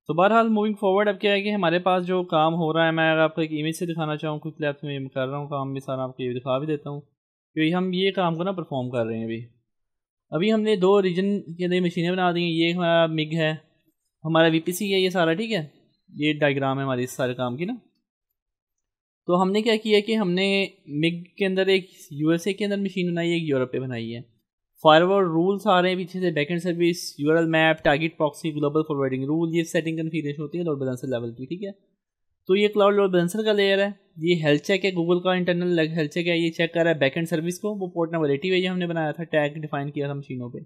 तो बहरहाल मूविंग फॉरवर्ड अब क्या है कि हमारे पास जो काम हो रहा है मैं अगर आपको एक इमेज से दिखाना चाहूँ कुछ लैब्स में कर रहा हूँ काम भी सारा आपको ये दिखा भी देता हूँ क्योंकि हम ये काम को ना परफॉर्म कर रहे हैं अभी अभी हमने दो रीजन के अंदर मशीनें बना दी हैं ये हमारा मिग है हमारा वी है ये सारा ठीक है ये डायग्राम है हमारी इस सारे काम की ना तो हमने क्या किया कि हमने मिग के अंदर एक ए के अंदर मशीन बनाई है एक यूरोप पर बनाई है फायरवॉल रूल्स आ रहे हैं पीछे से backend service URL map target proxy global forwarding rule ये सेटिंग कन्फिग्रेशन होती है लोड बैलेंसर लेवल की ठीक है तो ये क्लाउड लोड बैलेंसर का लेयर है ये हेल्थ चेक है गूगल का इंटरनल हेल्थ चेक है ये चेक कर रहा है बैकेंड सर्विस को वो पोर्ट नंबर एटी ये हमने बनाया था टैग डिफाइन किया था मशीनों पर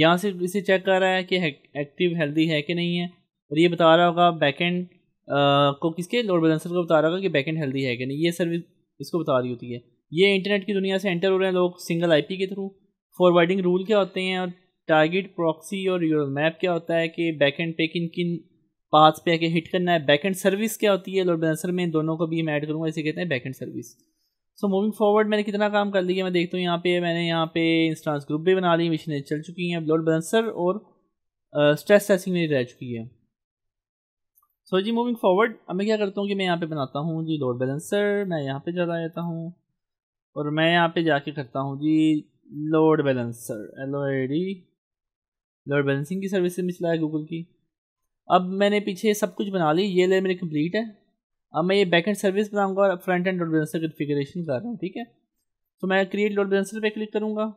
यहाँ से इसे चेक कर रहा है कि एक्टिव हेल्दी है कि नहीं है और ये बता रहा होगा बैकेंड को किसके लोड बैलेंसर को बता रहा होगा कि बैकेंड हेल्दी है कि नहीं ये सर्विस इसको बता रही होती है ये इंटरनेट की दुनिया से एंटर हो रहे हैं लोग सिंगल आईपी के थ्रू फॉरवर्डिंग रूल क्या होते हैं और टारगेट प्रॉक्सी और यूरो मैप क्या होता है कि बैक एंड पे किन किन पाथ पे आके हिट करना है बैक एंड सर्विस क्या होती है लोड बैलेंसर में दोनों को भी मैं ऐड करूँगा इसे कहते हैं back end service so moving forward मैंने कितना काम कर लिया मैं देखता हूँ यहाँ पे मैंने यहाँ पे इंस्टांस ग्रुप भी बना ली मशीनें चल चुकी हैं लोड बैलेंसर और स्ट्रेस टेस्टिंग मेरी रह चुकी है सो so, जी मूविंग फॉरवर्ड अब मैं क्या करता हूँ कि मैं यहाँ पे बनाता हूँ जी लोड बैलेंसर मैं यहाँ पे चला जाता हूँ और मैं यहाँ पे जाके करता हूँ जी load balancer L O A D load balancing की सर्विस में चला है गूगल की अब मैंने पीछे सब कुछ बना ली ये लेयर मेरी कंप्लीट है अब मैं ये बैक एंड सर्विस बनाऊंगा और front end load balancer configuration कर रहा हूँ ठीक है तो मैं क्रिएट लोड बैलेंसर पे क्लिक करूँगा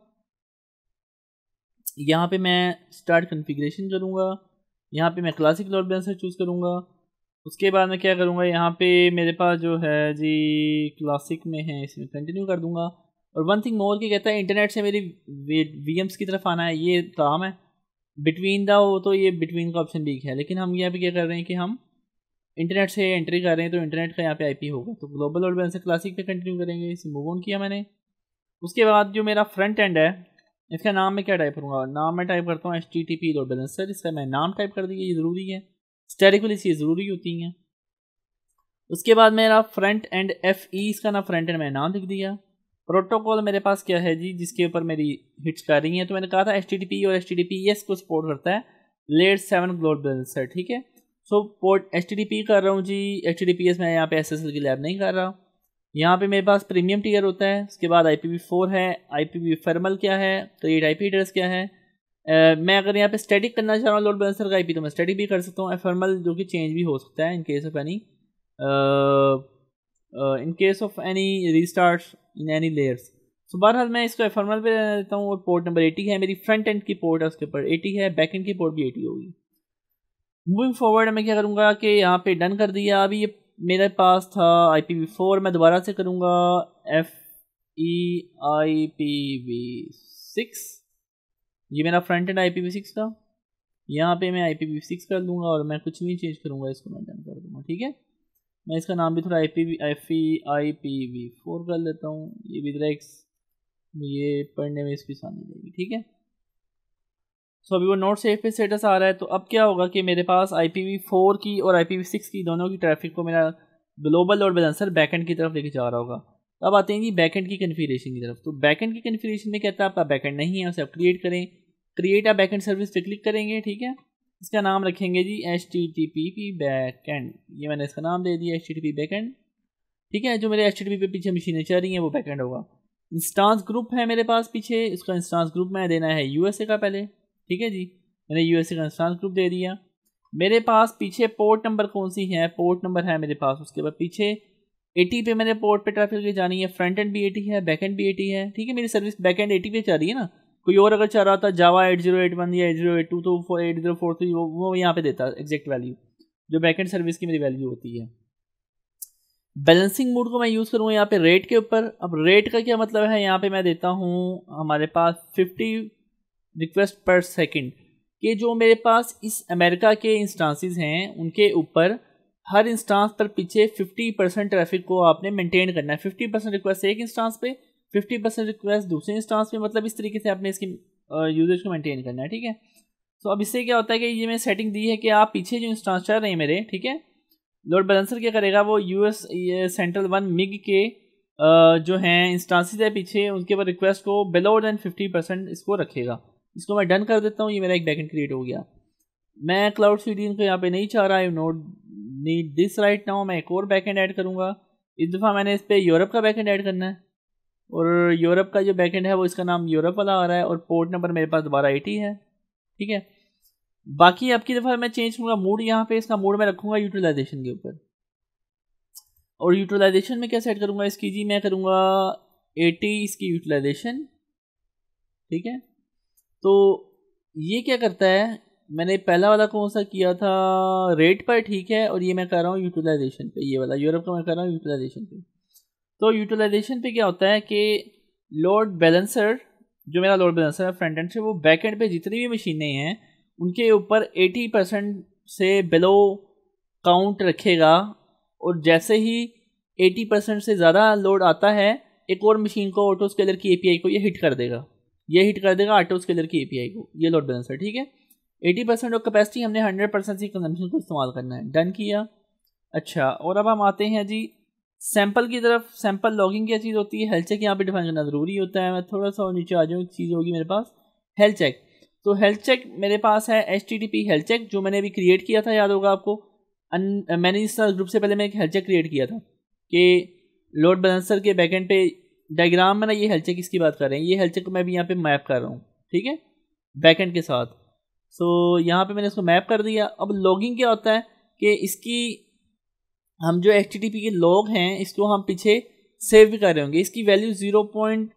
यहाँ पे मैं स्टार्ट कन्फिग्रेशन करूँगा यहाँ पे मैं क्लासिक लोड बैलेंसर चूज़ करूँगा उसके बाद मैं क्या करूँगा यहाँ पे मेरे पास जो है जी क्लासिक में है इसमें कंटिन्यू कर दूँगा और वन थिंग मोर की कहता है इंटरनेट से मेरी वी की तरफ आना है ये काम है बिटवीन द वो तो ये बिटवीन का ऑप्शन भी है लेकिन हम यहाँ पे क्या कर रहे हैं कि हम इंटरनेट से एंट्री कर रहे हैं तो इंटरनेट का यहाँ पे आईपी होगा तो ग्लोबल और बैलेंसर क्लासिक पे कंटिन्यू करेंगे इसे मूव ऑन किया मैंने उसके बाद जो मेरा फ्रंट एंड है इसका नाम मैं क्या टाइप करूँगा नाम मैं टाइप करता हूँ H T T P load balancer इसका मैं नाम टाइप कर दिया ये ज़रूरी है स्टेरिकल इसकी ज़रूरी होती हैं उसके बाद मेरा फ्रंट एंड एफ ई इसका नाम फ्रंट एंड मैंने नाम लिख दिया प्रोटोकॉल मेरे पास क्या है जी जिसके ऊपर मेरी हिट्स कर रही हैं तो मैंने कहा था एच और एच को सपोर्ट करता है लेट सेवन ग्लोबल सर ठीक है सो पोर्ट एच कर रहा हूँ जी एच मैं यहाँ पे एस की लैब नहीं कर रहा यहाँ पे मेरे पास प्रीमियम टीयर होता है उसके बाद आई पी है आई फर्मल क्या है क्रिएट आई पी एड्रेस क्या है Uh, मैं अगर यहाँ पे स्टैटिक करना चाह रहा हूँ लोड बैलेंसर का आई तो मैं स्टैटिक भी कर सकता हूँ एफर्मल जो कि चेंज भी हो सकता है in case of any in case of any restart in any layers so बहरहाल मैं इसको एफर्मल पे रहने देता हूँ और पोर्ट नंबर एटी है मेरी फ्रंट एंड की पोर्ट है उसके ऊपर एटी है बैक एंड की पोर्ट भी एटी होगी मूविंग फॉरवर्ड मैं क्या करूँगा कि यहाँ पे डन कर दिया अभी ये मेरे पास था आई पी वी फोर मैं दोबारा से करूँगा F E I P V six ये मेरा front end I P V six का यहाँ पे मैं आई पी वी सिक्स कर दूँगा और मैं कुछ नहीं चेंज करूँगा इसको मैं डन कर दूँगा ठीक है मैं इसका नाम भी थोड़ा I P F E I P V four कर लेता हूँ ये भी ज़रा तो ये पढ़ने में इसकी आसानी रहेगी ठीक है सो so, अभी वो नोट सेफ पे स्टेटस आ रहा है तो अब क्या होगा कि मेरे पास आई पी वी फोर की और आई पी वी सिक्स की दोनों की ट्रैफिक को मेरा ग्लोबल और बैलेंसर बैकेंड की तरफ लेके जा रहा होगा तो अब आते हैं जी बैकेंड की कन्फिग्रेशन की तरफ तो बैकेंड की कन्फिग्रेशन में कहता है आपका बैकेंड नहीं है उसे आप क्रिएट करें क्रिएट आ बैकेंड सर्विस पे क्लिक करेंगे ठीक है इसका नाम रखेंगे जी H T T P P back end ये मैंने इसका नाम दे दिया H T T P back end ठीक है जो मेरे एच टी टी पी पे पीछे मशीनें चल रही हैं वो बैक एंड होगा इंस्टांस ग्रुप है मेरे पास पीछे इसका इंस्टांस ग्रुप मैं देना है यू एस ए का पहले ठीक है जी मैंने यू एस ए का इंस्टांस ग्रुप दे दिया मेरे पास पीछे पोर्ट नंबर कौन सी है पोर्ट नंबर है मेरे पास उसके बाद पीछे एटी पे मैंने पोर्ट पे ट्रैफिक जानी है फ्रंट एंड भी एटी है बैक एंड भी एटी है ठीक है मेरी सर्विस बैक एंड एटी पे चल रही है ना कोई और अगर चाह रहा था Java eight zero eight one या एट जीरो एट टू तो एट जीरो फोर थ्री वो वो यहाँ पे देता है एग्जैक्ट वैल्यू जो बैकेंड सर्विस की मेरी वैल्यू होती है बैलेंसिंग मोड को मैं यूज़ करूँगा यहाँ पे रेट के ऊपर अब रेट का क्या मतलब है यहाँ पे मैं देता हूँ हमारे पास फिफ्टी रिक्वेस्ट पर सेकेंड कि जो मेरे पास इस अमेरिका के इंस्टांसिस हैं उनके ऊपर हर इंस्टांस पर पीछे फिफ्टी परसेंट ट्रैफिक को आपने मेंटेन करना है फिफ्टी परसेंट रिक्वेस्ट एक इंस्टांस पे फिफ्टी परसेंट रिक्वेस्ट दूसरे इंस्टांस में मतलब इस तरीके से आपने इसकी यूजेज को मेंटेन करना है ठीक है सो अब इससे क्या होता है कि ये मैंने सेटिंग दी है कि आप पीछे जो इंस्टांस चल रहे हैं मेरे ठीक है लोड बैलेंसर क्या करेगा वो U S central one MIG के जो हैं इंस्टांसिस है पीछे उनके ऊपर रिक्वेस्ट को बिलो दैन फिफ्टी परसेंट इसको रखेगा इसको मैं डन कर देता हूँ ये मेरा एक बैकेंड क्रिएट हो गया मैं क्लाउड सीडीन को यहाँ पे नहीं चाह रहा you not need this right now मैं एक और बैकेंड ऐड करूँगा इस दफ़ा मैंने इस पर यूरोप का बैकेंड ऐड करना है और यूरोप का जो बैकेंड है वो इसका नाम यूरोप वाला आ रहा है और पोर्ट नंबर मेरे पास दोबारा एटी है ठीक है बाकी आपकी दफ़ा मैं चेंज करूँगा मूड यहाँ पे इसका मूड मैं रखूँगा यूटिलाइजेशन के ऊपर और यूटिलाइजेशन में क्या सेट करूँगा इसकी जी मैं करूँगा एटी इसकी यूटिलाइजेशन ठीक है तो ये क्या करता है मैंने पहला वाला कौन सा किया था रेट पर ठीक है और ये मैं कर रहा हूँ यूटिलाइजेशन पे ये वाला यूरोप का मैं कर रहा हूँ यूटिलाइजेशन पे तो यूटिलाइजेशन पे क्या होता है कि लोड बैलेंसर जो मेरा लोड बैलेंसर है फ्रंट एंड से वो बैक एंड पे जितनी भी मशीनें हैं उनके ऊपर 80 परसेंट से बिलो काउंट रखेगा और जैसे ही 80 परसेंट से ज़्यादा लोड आता है एक और मशीन को ऑटो स्केलर की एपीआई को ये हिट कर देगा ये हिट कर देगा ऑटो स्केलर की एपीआई को ये लोड बैलेंसर ठीक है एटी परसेंट ऑफ कैपेसिटी हमने हंड्रेड परसेंट से कंजम्पशन को इस्तेमाल करना है डन किया अच्छा और अब हम आते हैं जी सैंपल की तरफ सैंपल लॉगिंग क्या चीज़ होती है हेल्थ चेक यहाँ पे डिफाइन करना ज़रूरी होता है मैं थोड़ा सा और नीचे आ जाऊँ चीज़ होगी मेरे पास हेल्थ चेक तो हेल्थ चेक मेरे पास है H T T P health check जो मैंने अभी क्रिएट किया था याद होगा आपको अन, मैंने इस ग्रुप से पहले मैं एक हेल्थ चेक क्रिएट किया था कि लोड बैलेंसर के बैकेंड पे डायग्राम में ना ये हेल्थ चेक इसकी बात कर रहे हैं ये हेल्थ चेक को मैं भी यहाँ पे मैप कर रहा हूँ ठीक है बैकेंड के साथ सो so, यहाँ पे मैंने इसको मैप कर दिया अब लॉगिंग क्या होता है कि इसकी हम जो एच के लॉग हैं इसको हम पीछे सेव भी कर रहे होंगे इसकी वैल्यू ज़ीरो पॉइंट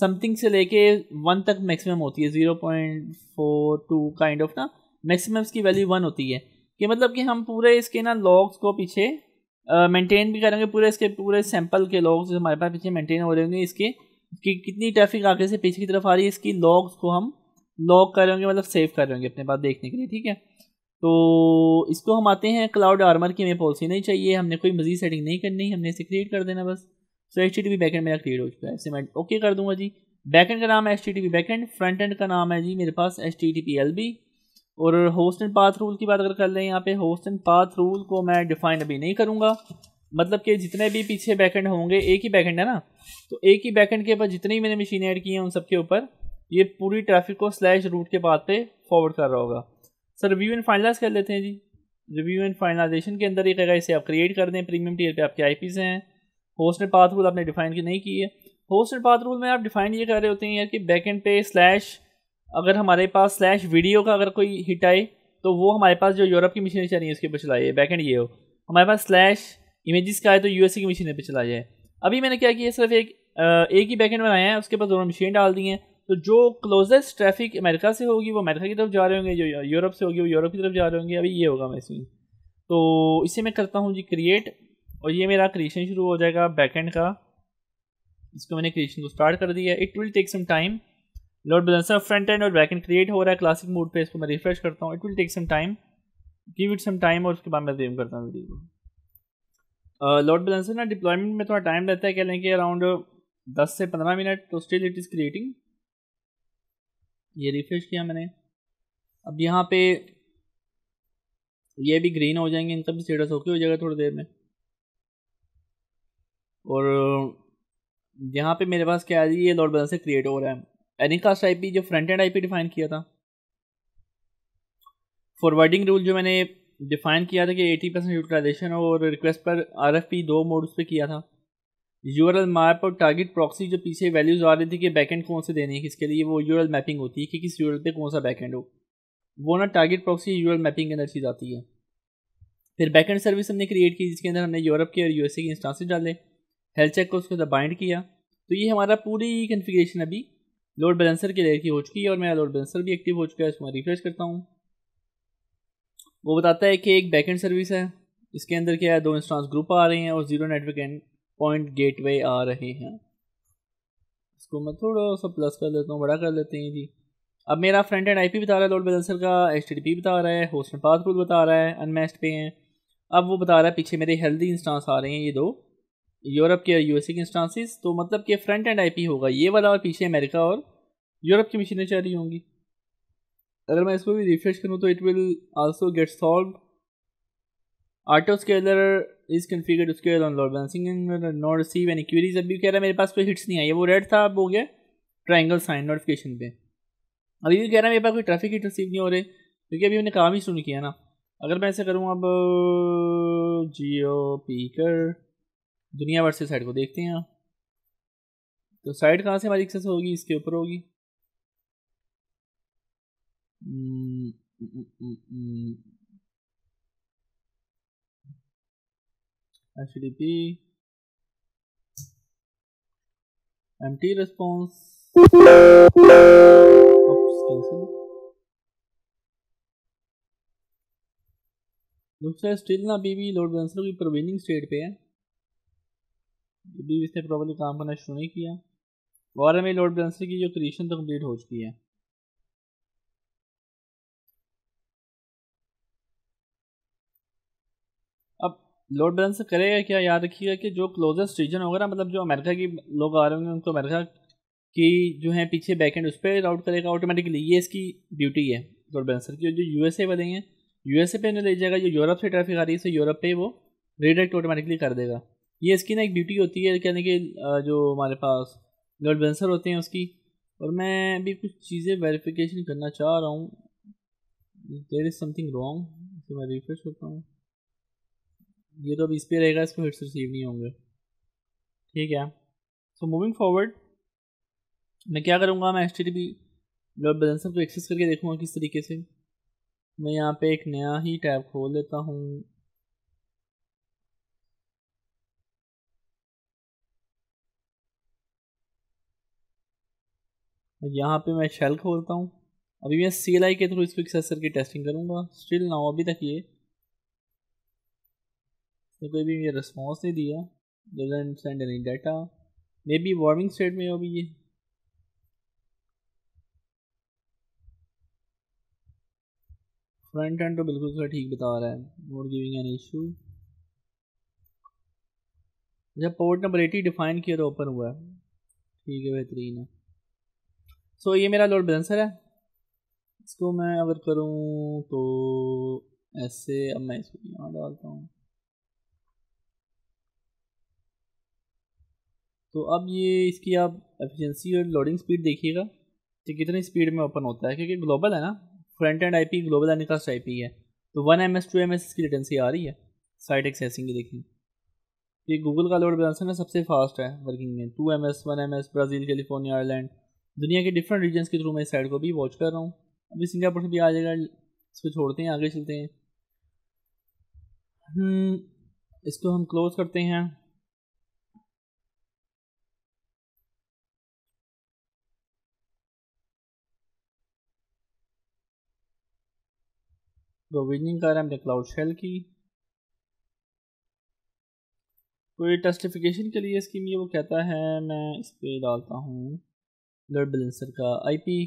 समथिंग से लेके वन तक मैक्सिमम होती है zero point four two kind of ना मैक्सिमम इसकी वैल्यू वन होती है कि मतलब कि हम पूरे इसके ना लॉग्स को पीछे मेंटेन भी करेंगे पूरे इसके पूरे सैंपल के लॉग्स जो हमारे पास पीछे मेंटेन हो रहे होंगे इसके कि कितनी ट्रैफिक आगे से पीछे की तरफ आ रही है इसकी लॉग्स को हम लॉग करेंगे मतलब सेव करेंगे अपने पास देखने के लिए ठीक है तो इसको हम आते हैं क्लाउड आर्मर की हमें पॉलिसी नहीं चाहिए हमने कोई मजीद सेटिंग नहीं करनी हमने इसे क्रिएट कर देना बस सो एच टी बैकेंड मेरा क्रिएट हो चुका है इसे मैं ओके कर दूंगा जी बैकेंड का नाम है H T backend front end का नाम है जी मेरे पास एच टी एल बी और होस्ट एंड पाथ रूल की बात अगर कर लें यहाँ पे होस्ट एंड पाथ रूल को मैं डिफाइन अभी नहीं करूँगा मतलब कि जितने भी पीछे बैकेंड होंगे एक ही बैकेंड है ना तो एक ही बैकेंड के ऊपर जितनी मैंने मशीन ऐड की हैं उन सबके ऊपर ये पूरी ट्रैफिक को स्लैश रूट के पाथ पे फॉरवर्ड कर रहा होगा सर रिव्यू एंड फाइनलाइज कर लेते हैं जी रिव्यू एंड फाइनलाइजेशन के अंदर एक कहेगा इसे आप क्रिएट कर दें प्रीमियम टीयर पे आपके आई पी से हैं होस्ट एंड पाथ रूल आपने डिफाइन की नहीं की है होस्ट एंड पाथ रूल में आप डिफाइन ये कर रहे होते हैं यार कि बैक एंड पे स्लैश अगर हमारे पास स्लैश वीडियो का अगर कोई हिट आए तो वो हमारे पास जो यूरोप की मशीनें चल रही हैं उसके पर चलाइए बैक एंड ये हो हमारे पास स्लैश इमेजेस का आए तो यूएसए की मशीनें पर चला जाए अभी मैंने क्या किया सिर्फ एक एक ही बैकेंड बनाया है उसके पास दोनों मशीन डाल दी हैं तो जो क्लोजेस्ट ट्रैफिक अमेरिका से होगी वो अमेरिका की तरफ जा रहे होंगे जो यूरोप से होगी वो यूरोप की तरफ जा रहे होंगे अभी ये होगा मैं सीन तो इसे मैं करता हूँ जी क्रिएट और ये मेरा क्रिएशन शुरू हो जाएगा बैकेंड का इसको मैंने क्रिएशन को स्टार्ट कर दिया it will take some time load balancer front end और बैक एंड क्रिएट हो रहा है क्लासिक मूड पर इसको मैं रिफ्रेश करता हूँ it will take some time give it some time और उसके बाद मैं रिव्यू करता हूँ वीडियो को लोड बैलेंसर ना डिप्लॉयमेंट में थोड़ा टाइम रहता है कह लेंगे अराउंड दस से पंद्रह मिनट तो स्टिल इट इज़ क्रिएटिंग ये रिफ्रेश किया मैंने अब यहाँ पे ये भी ग्रीन हो जाएंगे इनका भी स्टेटस ओके हो जाएगा थोड़ी देर में और यहाँ पे मेरे पास क्या है ये बदल बैलेंसर क्रिएट हो रहा है कास्ट आई पी जो front end I P define किया था फॉरवर्डिंग रूल जो मैंने डिफाइन किया था कि 80 परसेंट यूटिलाइजेशन और request per R F P दो मोड्स पे किया था यू मैप और टारगेट प्रॉक्सी जो पीछे वैल्यूज आ रही थी कि बैकेंड कौन से देने हैं किसके लिए वो यू मैपिंग होती है कि किस यू पे कौन सा बैकेंड हो वो ना टारगेट प्रॉक्सी यू मैपिंग के अंदर चीज़ आती है फिर बैकेंड सर्विस हमने क्रिएट की जिसके अंदर हमने यूरोप के और यूएसए के इंस्टांसेस डाले हेल्थ चेक को उसके अंदर बाइंड किया तो ये हमारा पूरी कन्फिग्रेशन अभी लोड बैलेंसर के लेयर की हो चुकी है और मेरा लोड बैलेंसर भी एक्टिव हो चुका है उसको मैं रिफ्रेश करता हूँ वो बताता है कि एक बैकेंड सर्विस है इसके अंदर क्या है दो इंस्टांस ग्रुप आ रहे हैं और zero network end point gateway आ रहे हैं इसको मैं थोड़ा सा प्लस कर लेता हूँ बड़ा कर लेते हैं जी अब मेरा फ्रंट एंड आईपी बता रहा है लोड बैलेंसर का एच बता रहा है होस्ट एंड पाथ बता रहा है अनमेस्ट पे हैं अब वो बता रहा है पीछे मेरे हेल्दी इंस्टांस आ रहे हैं ये दो यूरोप के और यूएसए के इंस्टांसिस तो मतलब कि फ्रंट एंड आईपी होगा ये वाला और पीछे अमेरिका और यूरोप की मशीनें चल रही होंगी अगर मैं इसको भी रिफ्रेश करूँ तो it will also get solve auto scaler is configure उसके scale on load not receive any queries अभी कह रहा है मेरे पास कोई हिट्स नहीं आई है वो रेड था अब हो गया ट्राइंगल साइन नोटिफिकेशन पे अभी भी कह रहा है मेरे पास कोई ट्रैफिक हिट रिसीव नहीं हो रहे क्योंकि अभी मैंने काम ही शुरू किया ना अगर मैं ऐसे करूँ अब जियो पीकर दुनिया भर से साइड को देखते हैं तो साइड कहाँ से हमारी एक्सेस होगी इसके ऊपर होगी HTTP empty response oops cancel looks like still ना अभी भी लोड बैलेंसर की प्रिवेलिंग स्टेट पे है अभी इसने प्रॉब्लम काम करना शुरू नहीं किया और हमें लोड बैलेंसर की जो क्रिएशन तो कंप्लीट हो चुकी है लोड बैलेंस करेगा क्या याद रखिएगा कि जो क्लोजेस्ट रीजन होगा ना मतलब जो अमेरिका की लोग आ रहे होंगे उनको अमेरिका की जो है पीछे बैकेंड उस पर राउट करेगा ऑटोमेटिकली ये इसकी ड्यूटी है लोड बैलेंसर की जो यूएसए वाले हैं यूएसए पे नहीं ले जाएगा जो यूरोप से ट्रैफिक आ रही है यूरोप पे वो रिडायरेक्ट ऑटोमेटिकली कर देगा ये इसकी ना एक ड्यूटी होती है कहने कि जो हमारे पास लोड बैलेंसर होते हैं उसकी और मैं भी कुछ चीज़ें वेरिफिकेशन करना चाह रहा हूँ देर इज़ समथिंग रॉन्ग मैं रिफ्रेश करता हूँ ये तो अब इस पर रहेगा इसमें हिट्स रिसीव नहीं होंगे ठीक है सो मूविंग फॉरवर्ड मैं क्या करूँगा मैं H T T dot balancer को एक्सेस करके देखूँगा किस तरीके से मैं यहाँ पे एक नया ही टैब खोल लेता हूँ यहाँ पे मैं शेल खोलता हूँ अभी मैं सी एल आई के थ्रू इसको एक्सेस करके टेस्टिंग करूँगा स्टिल नाउ अभी तक ये इसने कोई भी रिस्पॉन्स नहीं दिया doesn't send any data maybe warming state में हो भी ये फ्रंट एंड तो बिल्कुल उसका ठीक बता रहा है नॉट गिविंग एन इशू जब पोर्ट नंबर एटी डिफाइन किया तो ओपन हुआ है ठीक है बेहतरीन है सो ये मेरा लोड बैलेंसर है इसको मैं अगर करूँ तो ऐसे अब मैं इसको यहाँ डालता हूँ तो अब ये इसकी आप एफिशिएंसी और लोडिंग स्पीड देखिएगा कि कितनी स्पीड में ओपन होता है क्योंकि ग्लोबल है ना front end IP global anycast I है तो one M S two M S इसकी लेटेंसी आ रही है साइट एक्सेसिंग की देखिए ये गूगल का लोड बैलेंसर ना सबसे फास्ट है वर्किंग में two M S one M S Brazil California Ireland दुनिया के डिफरेंट रीजन के थ्रू मैं इस साइड को भी वॉच कर रहा हूँ अभी सिंगापुर से भी आ जाएगा इसको छोड़ते हैं आगे चलते हैं हम्म, इसको हम क्लोज करते हैं प्रोविजनिंग कर रहे हैं अपने क्लाउड शेल की कोई तो टेस्टिफिकेशन के लिए स्कीम ये वो कहता है मैं इस पर डालता हूँ लोड बैलेंसर का आईपी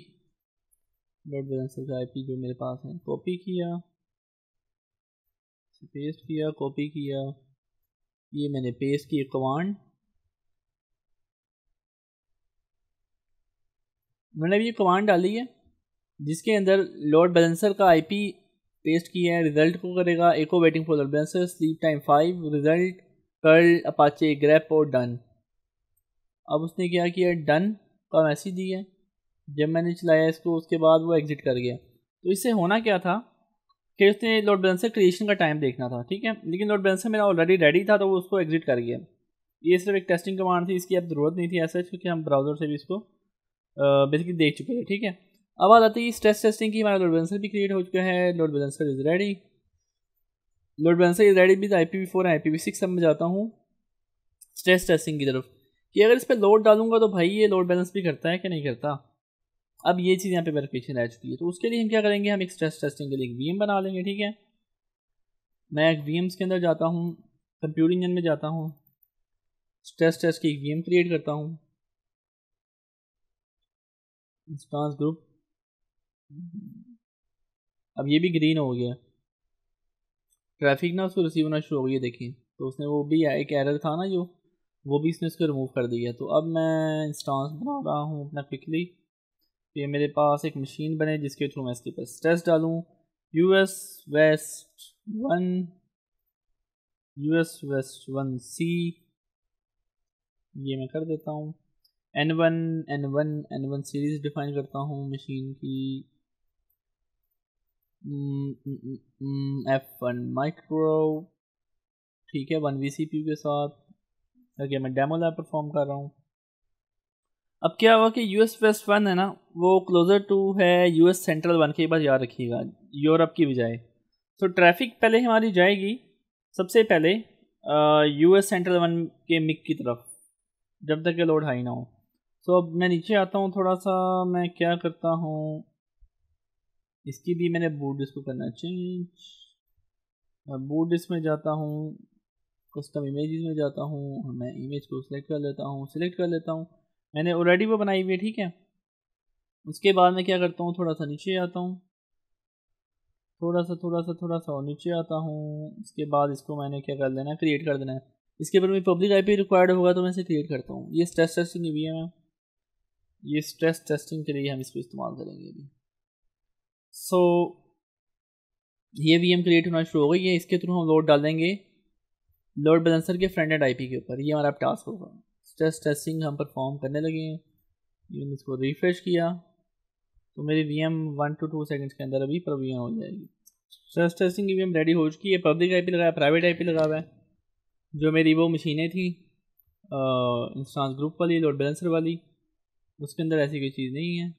लोड बैलेंसर का आईपी जो मेरे पास है कॉपी किया पेस्ट किया कॉपी किया ये मैंने पेस्ट की कमांड मैंने अभी ये कमांड डाली है जिसके अंदर लोड बैलेंसर का आईपी पेस्ट किए हैं रिजल्ट को करेगा echo waiting for the sleep time five result curl Apache grep और डन अब उसने क्या किया डन का मैसेज दिया जब मैंने चलाया इसको उसके बाद वो एग्ज़िट कर गया तो इससे होना क्या था कि उसने लोड बैलेंसर क्रिएशन का टाइम देखना था ठीक है लेकिन लोड बैलेंसर मेरा ऑलरेडी रेडी था तो वो उसको एग्ज़िट कर गया ये सिर्फ एक टेस्टिंग कमांड थी इसकी अब ज़रूरत नहीं थी ऐसा क्योंकि हम ब्राउज़र से भी इसको बेसिकली देख चुके हैं ठीक है अब आ आती है स्ट्रेस टेस्टिंग की हमारा लोड बैलेंसर भी क्रिएट हो चुका है load balancer is ready load balancer is ready with I P V four I P V six मैं जाता हूँ स्ट्रेस टेस्टिंग की तरफ कि अगर इस पर लोड डालूंगा तो भाई ये लोड बैलेंस भी करता है कि नहीं करता अब ये चीज़ यहाँ पे वेरिफिकेशन रह चुकी है तो उसके लिए हम क्या करेंगे हम एक स्ट्रेस टेस्टिंग के लिए एक वी बना लेंगे ठीक है मैं एक वी के अंदर जाता हूँ कंप्यूटर इंजन में जाता हूँ स्ट्रेस टेस्ट की एक वी क्रिएट करता हूँ इंस्टांस ग्रुप अब ये भी ग्रीन हो गया ट्रैफिक ना उसको रिसीव होना शुरू हो गई देखिए तो उसने वो भी एक एरर था ना जो वो भी इसने उसको रिमूव कर दिया तो अब मैं इंस्टांस बना रहा हूँ अपना क्विकली ये मेरे पास एक मशीन बने जिसके थ्रू मैं इसके पर स्ट्रेस डालूँ U S west one U S west one C ये मैं कर देता हूँ N one N one N one series define करता हूँ मशीन की एफ वन माइक्रो ठीक है वन वी सी पी के साथ ओके मैं डेमो लैब परफॉर्म कर रहा हूँ अब क्या हुआ कि यू एस वेस्ट वन है ना वो क्लोज़र टू है यू एस सेंट्रल वन के बाद याद रखिएगा यूरोप की बजाय तो ट्रैफिक पहले हमारी जाएगी सबसे पहले यू एस सेंट्रल वन के मिक की तरफ जब तक ये लोड हाई ना हो तो अब मैं नीचे आता हूँ थोड़ा सा मैं क्या करता हूँ इसकी भी मैंने बूट को करना चेंज बूट डिस्क में जाता हूँ कस्टम इमेजेस में जाता हूँ मैं इमेज को सिलेक्ट कर लेता हूँ सिलेक्ट कर लेता हूँ मैंने ऑलरेडी वो बनाई हुई है ठीक है उसके बाद मैं क्या करता हूँ थोड़ा सा नीचे आता हूँ थोड़ा सा थोड़ा सा थोड़ा सा और नीचे आता हूँ इसके बाद इसको मैंने क्या कर देना है क्रिएट कर देना है इसके ऊपर मेरी पब्लिक आई रिक्वायर्ड होगा तो मैं इसे क्रिएट करता हूँ ये स्ट्रेस टेस्टिंग भी है मैम ये स्ट्रेस टेस्टिंग के लिए हम इसको इस्तेमाल करेंगे अभी सो so, ये वी एम क्रिएट होना शुरू हो गई है इसके थ्रू हम लोड डाल देंगे लोड बैलेंसर के फ्रेंडेड एंड पी के ऊपर ये हमारा टास्क होगा स्ट्रेस टेस्टिंग हम परफॉर्म करने लगे हैं मैंने इसको रिफ्रेश किया तो मेरी V M one two two seconds के अंदर अभी प्रोविजन हो जाएगी स्ट्रेस टेस्टिंग की वी एम रेडी हो चुकी है पब्लिक आई पी लगाया प्राइवेट आई पी लगा हुआ है जो मेरी वो मशीनें थी इंस्टांस ग्रुप वाली लोड बैलेंसर वाली उसके अंदर ऐसी कोई चीज़ नहीं है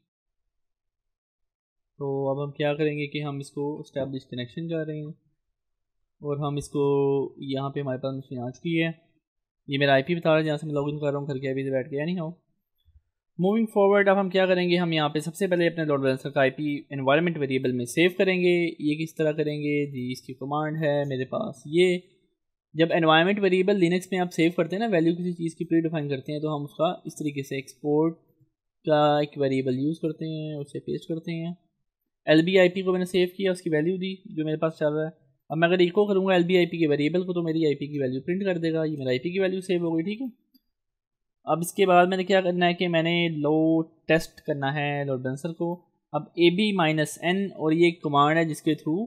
तो अब हम क्या करेंगे कि हम इसको स्टैब्लिश कनेक्शन जा रहे हैं और हम इसको यहाँ पे हमारे पास मशीन आ चुकी है ये मेरा आईपी बता रहा है जहाँ से मैं लॉगिन कर रहा हूँ घर के अभी से तो बैठ गया नहीं हो मूविंग फॉरवर्ड अब हम क्या करेंगे हम यहाँ पे सबसे पहले अपने लोड बैलेंसर का आईपी एनवायरनमेंट वेरिएबल में सेव करेंगे ये किस तरह करेंगे जी इसकी कमांड है मेरे पास ये जब एनवायरनमेंट वेरिएबल लिनक्स में आप सेव करते हैं ना वैल्यू किसी चीज़ की प्री डिफाइन करते हैं तो हम उसका इस तरीके से एक्सपोर्ट का एक वेरिएबल यूज़ करते हैं उसे पेस्ट करते हैं एल बी आई पी को मैंने सेव किया उसकी वैल्यू दी जो मेरे पास चल रहा है अब मैं अगर इको करूँगा एल बी आई पी के वेरिएबल को तो मेरी आई पी की वैल्यू प्रिंट कर देगा ये मेरा आई पी की वैल्यू सेव हो गई ठीक है अब इसके बाद मैंने क्या करना है कि मैंने लो टेस्ट करना है लोड बेंसर को अब ए बी माइनस एन और ये एक कमांड है जिसके थ्रू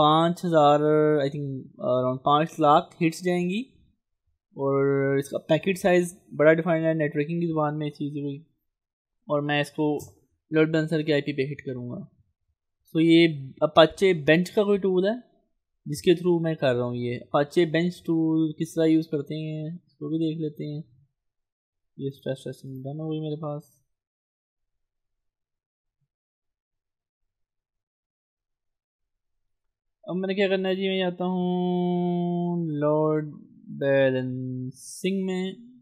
पाँच हज़ार आई थिंक अराउंड पाँच लाख हिट्स जाएंगी और इसका पैकेट साइज़ बड़ा डिफाइंड है नेटवर्किंग की ज़ुबान में इस चीज़ हुई और मैं इसको लोड बैलेंसर के आईपी पे हिट करूँगा सो ये अपाचे बेंच का कोई टूल है जिसके थ्रू मैं कर रहा हूँ ये अपाचे बेंच टूल किस तरह यूज़ करते हैं इसको भी देख लेते हैं ये स्ट्रेस टेस्टिंग डन हो गई मेरे पास अब मैंने क्या करना है जी मैं जाता हूँ लोड बैलेंसिंग में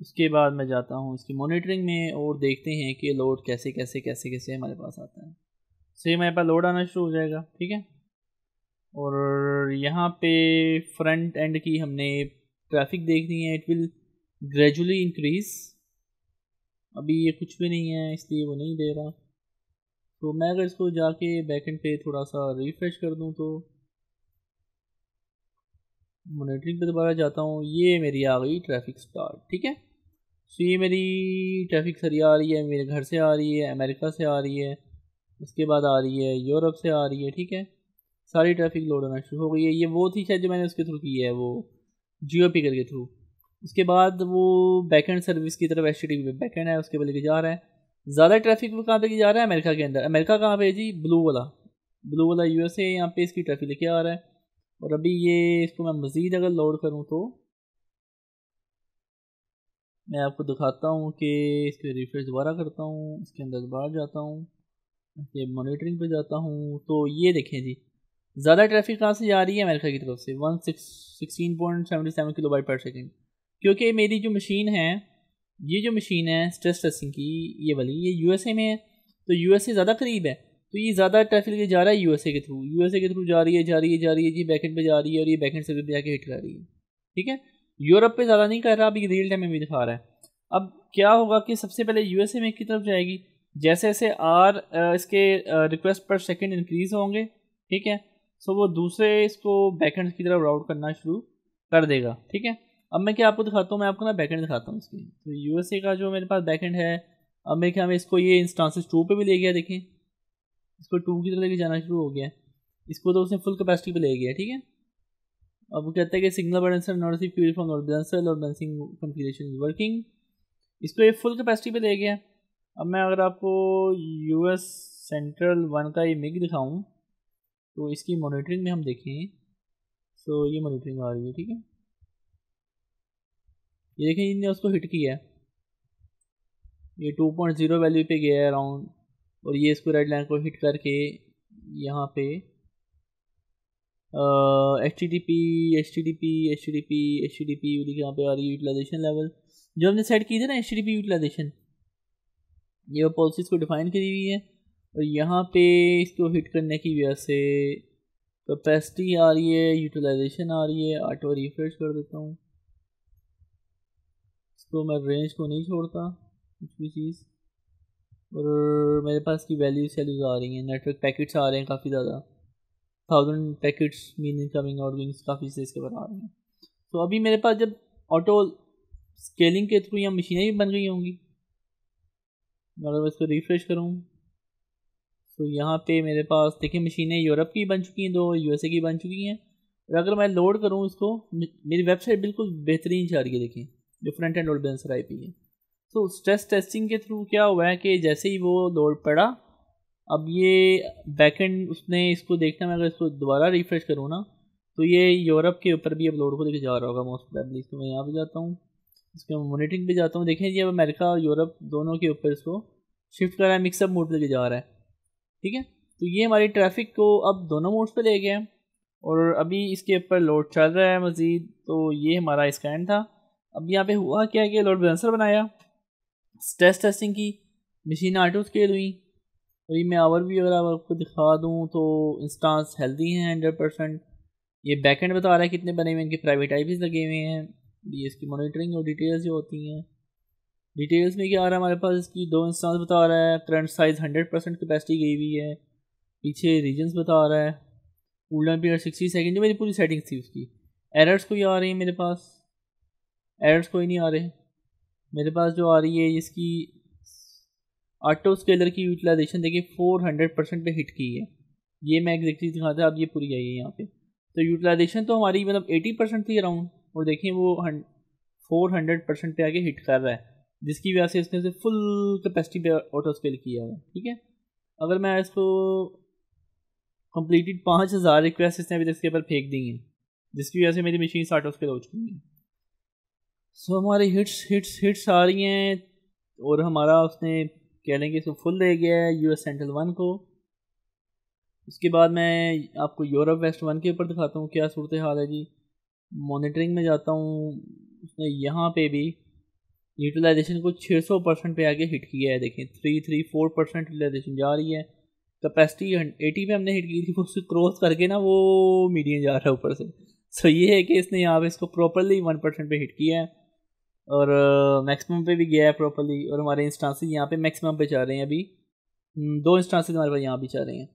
उसके बाद मैं जाता हूँ इसकी मॉनिटरिंग में और देखते हैं कि लोड कैसे कैसे कैसे कैसे हमारे पास आता है सेम ये हमारे पास लोड आना शुरू हो जाएगा ठीक है और यहाँ पे फ्रंट एंड की हमने ट्रैफिक देखनी है इट विल ग्रेजुअली इंक्रीज़ अभी ये कुछ भी नहीं है इसलिए वो नहीं दे रहा तो मैं अगर इसको जाके बैक एंड पे थोड़ा सा रिफ्रेश कर दूँ तो मोनिटरिंग पे दोबारा जाता हूँ ये मेरी आ गई ट्रैफिक स्टार ठीक है सो ये मेरी ट्रैफिक सारी आ रही है मेरे घर से आ रही है अमेरिका से आ रही है उसके बाद आ रही है यूरोप से आ रही है ठीक है सारी ट्रैफिक लोड होना शुरू हो गई है ये वो थी शायद जो मैंने उसके थ्रू की है वो जियो पिकर के थ्रू उसके बाद वो बैकेंड सर्विस की तरफ एच टी बैकेंड है उसके बाद लेके जा रहा है ज़्यादा ट्रैफिक वो कहाँ पर जा रहा है अमेरिका के अंदर अमेरिका कहाँ पर है जी ब्लू वाला ब्लू वाला यूएसए यहाँ पर इसकी ट्रैफिक लेके आ रहा है और अभी ये इसको मैं मज़ीद अगर लोड करूँ तो मैं आपको दिखाता हूँ कि इसके रिफ्रेश दोबारा करता हूँ इसके अंदर बाहर जाता हूँ इसके मोनीटरिंग पे जाता हूँ तो ये देखें जी ज़्यादा ट्रैफिक कहाँ से जा रही है अमेरिका की तरफ से one six sixteen point seventy seven kilobyte per second क्योंकि मेरी जो मशीन है ये जो मशीन है स्ट्रेस टेस्टिंग की ये वाली ये यूएसए में है तो यूएसए ज़्यादा करीब है तो ये ज़्यादा ट्रैफिक लेके जा रहा है यूएसए के थ्रू यूएसए के थ्रू जा रही है जा रही है जा रही है जी बैकेंड पे जा रही है और ये बैकेंड से भी आके हिट कर रही है ठीक है यूरोप पे ज़्यादा नहीं कर रहा अब ये रियल टाइम में भी दिखा रहा है अब क्या होगा कि सबसे पहले यू में एक तरफ जाएगी जैसे जैसे आर इसके रिक्वेस्ट पर सेकेंड इंक्रीज़ होंगे ठीक है सो वो दूसरे इसको बैकेंड की तरफ राउट करना शुरू कर देगा ठीक है अब मैं क्या आपको दिखाता हूँ मैं आपको ना बैकेंड दिखाता हूँ इसकी तो यूएसए का जो मेरे पास बैकेंड है अब मैं क्या मैं इसको ये इंस्टांसिस टू पे भी ले गया देखें इसको टू की तरह लेके जाना शुरू हो गया है इसको तो उसने फुल कैपेसिटी पे ले गया ठीक है अब वो कहता है कि signal balancer not receive fuel from load balancer load balancing configuration is working इसको ये फुल कैपेसिटी पे ले गया अब मैं अगर आपको यू एस सेंट्रल वन का ये मिग दिखाऊँ तो इसकी मॉनिटरिंग में हम देखें सो ये मॉनिटरिंग आ रही है ठीक है ये देखें इनने उसको हिट किया है ये टू पॉइंट ज़ीरो वैल्यू पे गया है अराउंड और ये इसको रेड लाइन को हिट करके यहाँ पे H T D P H T D P H T D P H T D P देखिए यहाँ पे आ रही है यूटिलाइजेशन लेवल जो हमने सेट की थी ना H T D P utilization ये पॉलिसीज़ को डिफाइन करी हुई है और यहाँ पे इसको हिट करने की वजह से कैपेसिटी आ रही है यूटिलाइजेशन आ रही है ऑटो रिफ्रेश कर देता हूँ इसको मैं रेंज को नहीं छोड़ता कुछ भी चीज़ और मेरे पास की वैल्यूज सेल्यूज आ रही हैं नेटवर्क पैकेट्स आ रहे हैं काफ़ी ज़्यादा thousand packets mean coming out goings काफ़ी से इसके ऊपर आ रहे हैं तो अभी मेरे पास जब ऑटो स्केलिंग के थ्रू या मशीनें भी बन गई होंगी अगर मैं इसको रिफ्रेश करूँ तो यहाँ पे मेरे पास देखिए मशीनें यूरोप की बन चुकी हैं दो यूएसए की बन चुकी हैं और अगर मैं लोड करूँ इसको मेरी वेबसाइट बिल्कुल बेहतरीन चाह रही है देखिए जो front end balancer I P है तो स्ट्रेस टेस्टिंग के थ्रू क्या हुआ है कि जैसे ही वो लोड पड़ा अब ये बैकेंड उसने इसको देखना मैं अगर इसको दोबारा रिफ्रेश करूँ ना तो ये यूरोप के ऊपर भी अब लोड को लेकर जा रहा होगा मोस्ट प्रॉब्ली इसको मैं यहाँ पर जाता हूँ इसके मोनिटरिंग पर जाता हूँ देखें जी अब अमेरिका और यूरोप दोनों के ऊपर इसको शिफ्ट कर रहा है मिक्सअप मोड लेके जा रहा है ठीक है तो ये हमारी ट्रैफिक को अब दोनों मोड्स पर ले गए हैं और अभी इसके ऊपर लोड चल रहा है मज़ीद तो ये हमारा स्कैन था अब यहाँ पे हुआ क्या कि लोड बैलेंसर बनाया स्ट्रेस टेस्टिंग की मशीन आटो स्केल हुई और ये मैं आवर भी अगर आपको दिखा दूँ तो इंस्टांस हेल्दी हैं हंड्रेड परसेंट ये बैकेंड बता रहा है कितने बने हुए इनके प्राइवेट आईपीज लगे हुए हैं ये इसकी मॉनिटरिंग और डिटेल्स जो होती हैं डिटेल्स में क्या आ रहा है हमारे पास इसकी दो इंस्टांस बता रहा है current size hundred percent capacity गई हुई है पीछे रीजन्स बता रहा है कूलडाउन पीरियड सिक्सटी सेकेंड जो मेरी पूरी सेटिंग्स थी उसकी एरर्स कोई आ रही है मेरे पास एरर्स कोई नहीं आ रहे मेरे पास जो आ रही है इसकी ऑटो स्केलर की यूटिलाइजेशन देखिए फोर हंड्रेड परसेंट पर हिट की है ये मैं एग्जैक्टली दिखा था अब ये पूरी आई है यहाँ पे तो यूटिलाइजेशन तो हमारी मतलब एटी परसेंट थी अराउंड और देखिए वो फोर हंड्रेड परसेंट पर आके हिट कर रहा है जिसकी वजह से इसने से फुल कैपेसिटी पे ऑटो स्केल किया हुआ है ठीक है अगर मैं इसको कंप्लीटेड पाँच हज़ार रिक्वेस्ट इसने अभी तक इसके ऊपर फेंक दी हैं जिसकी वजह से मेरी मशीन से ऑटो स्केल हो चुकी है सो हमारी हिट्स हिट्स हिट्स आ रही हैं और हमारा उसने कह लें कि इसको फुल दे गया है यू एस सेंट्रल वन को उसके बाद मैं आपको यूरोप वेस्ट वन के ऊपर दिखाता हूँ क्या सूरत हाल है जी मॉनिटरिंग में जाता हूँ उसने यहाँ पे भी यूटिलाइजेशन को 600 परसेंट पे आगे हिट किया है देखें three three four percent utilization जा रही है कैपेसिटी एटी पे हमने हिट की थी उसको क्रॉस करके ना वो मीडियम जा रहा है ऊपर से सो so, ये है कि इसने यहाँ पे इसको प्रॉपरली वन परसेंट पर हिट किया है और मैक्सिमम पे भी गया है प्रॉपरली और हमारे इंस्टांसिस यहाँ पे मैक्सिमम पे चाह रहे हैं अभी हम्म, दो इंस्टांसिस हमारे पास यहाँ भी चाह रहे हैं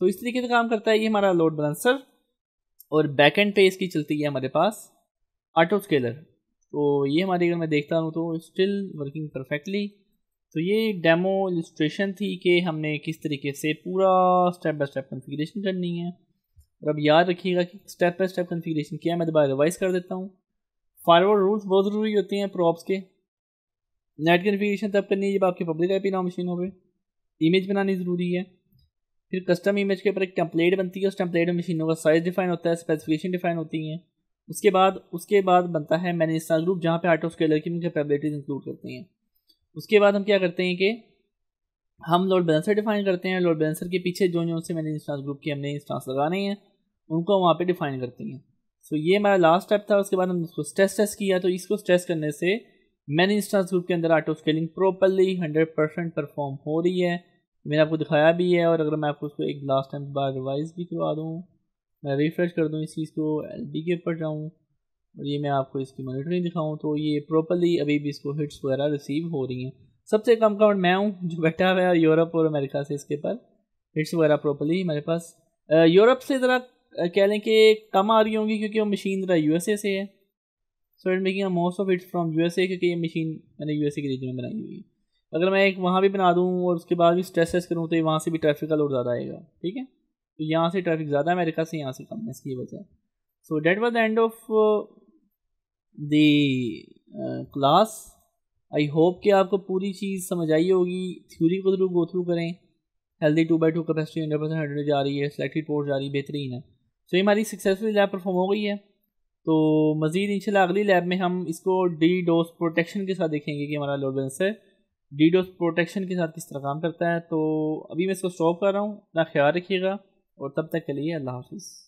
तो इस तरीके से काम करता है ये हमारा लोड बैलेंसर और बैक एंड पे इसकी चलती है हमारे पास ऑटो स्केलर तो ये हमारी अगर मैं देखता हूँ तो स्टिल वर्किंग परफेक्टली तो ये डेमो इलस्ट्रेशन थी कि हमने किस तरीके से पूरा स्टेप बाय स्टेप कन्फिग्रेशन करनी है और अब याद रखिएगा कि स्टेप बाय स्टेप कन्फिग्रेशन किया है मैं दोबारा रिवाइज कर देता हूँ फायरवॉल रूल्स बहुत ज़रूरी होते हैं प्रॉप्स के नेट कन्फिगेशन तब करनी है जब आपकी पब्लिक आई पी नाम मशीन हो इमेज बनानी ज़रूरी है फिर कस्टम इमेज के ऊपर एक टेम्पलेट बनती है उस टेम्पलेट में मशीनों का साइज़ डिफाइन होता है स्पेसिफिकेशन डिफाइन होती हैं उसके बाद उसके बाद बनता है मैंने इंस्टा ग्रुप जहाँ पे आर्ट ऑफ स्केलर की कैपेबिलिटीज इंक्लूड करते हैं उसके बाद हम क्या करते हैं कि हम लोड बैलेंसर डिफाइन करते हैं लोड बैलेंसर के पीछे जो जो से मैंने इंस्टा ग्रुप के हमने इंस्टांस लगाने हैं उनको वहाँ पर डिफाइन करते हैं सो तो ये मेरा लास्ट स्टेप था उसके बाद हमने उसको स्ट्रेस टेस्ट किया तो इसको स्ट्रेस करने से मैंने इंस्टांस ग्रुप के अंदर auto scaling properly hundred percent perform हो रही है मैंने आपको दिखाया भी है और अगर मैं आपको उसको एक लास्ट टाइम बार रिवाइज भी करवा दूँ मैं रिफ्रेश कर दूँ इस चीज़ को एल बी के ऊपर जाऊँ और ये मैं आपको इसकी मॉनिटरिंग दिखाऊँ तो ये प्रॉपरली अभी भी इसको हिट्स वगैरह रिसीव हो रही हैं सबसे कम काउंट मैं हूँ जो बैठा हुआ है यूरोप और अमेरिका से इसके पर हिट्स वगैरह प्रॉपरली मेरे पास यूरोप से ज़रा कह लें कि कम आ रही होंगी क्योंकि वो मशीन ज़रा यू से है so it making most of its from you क्योंकि ये मशीन मैंने यू के रीजन में बनाई हुई है अगर मैं एक वहाँ भी बना दूँ और उसके बाद भी स्ट्रेस टेस्ट करूँ तो ये वहाँ से भी ट्रैफिक का लोड ज़्यादा आएगा ठीक है तो यहाँ से ट्रैफिक ज़्यादा है अमेरिका से यहाँ से कम है इसकी वजह सो date was the end of द्लास I hope कि आपको पूरी चीज़ समझ आई होगी थ्योरी को थ्रू गो थ्रू करें healthy two by two capacity hundred percent hundred जा रही है सेलेक्टेड पोर्ट जा रही है बेहतरीन है तो ये हमारी सक्सेसफुल लैब परफॉर्म हो गई है तो मज़ीद इंशाल्लाह अगली लैब में हम इसको डी डोज प्रोटेक्शन के साथ देखेंगे कि हमारा load balancer D DoS protection के साथ किस तरह काम करता है तो अभी मैं इसको स्टॉप कर रहा हूँ अपना ख्याल रखिएगा और तब तक के लिए अल्लाह हाफिज़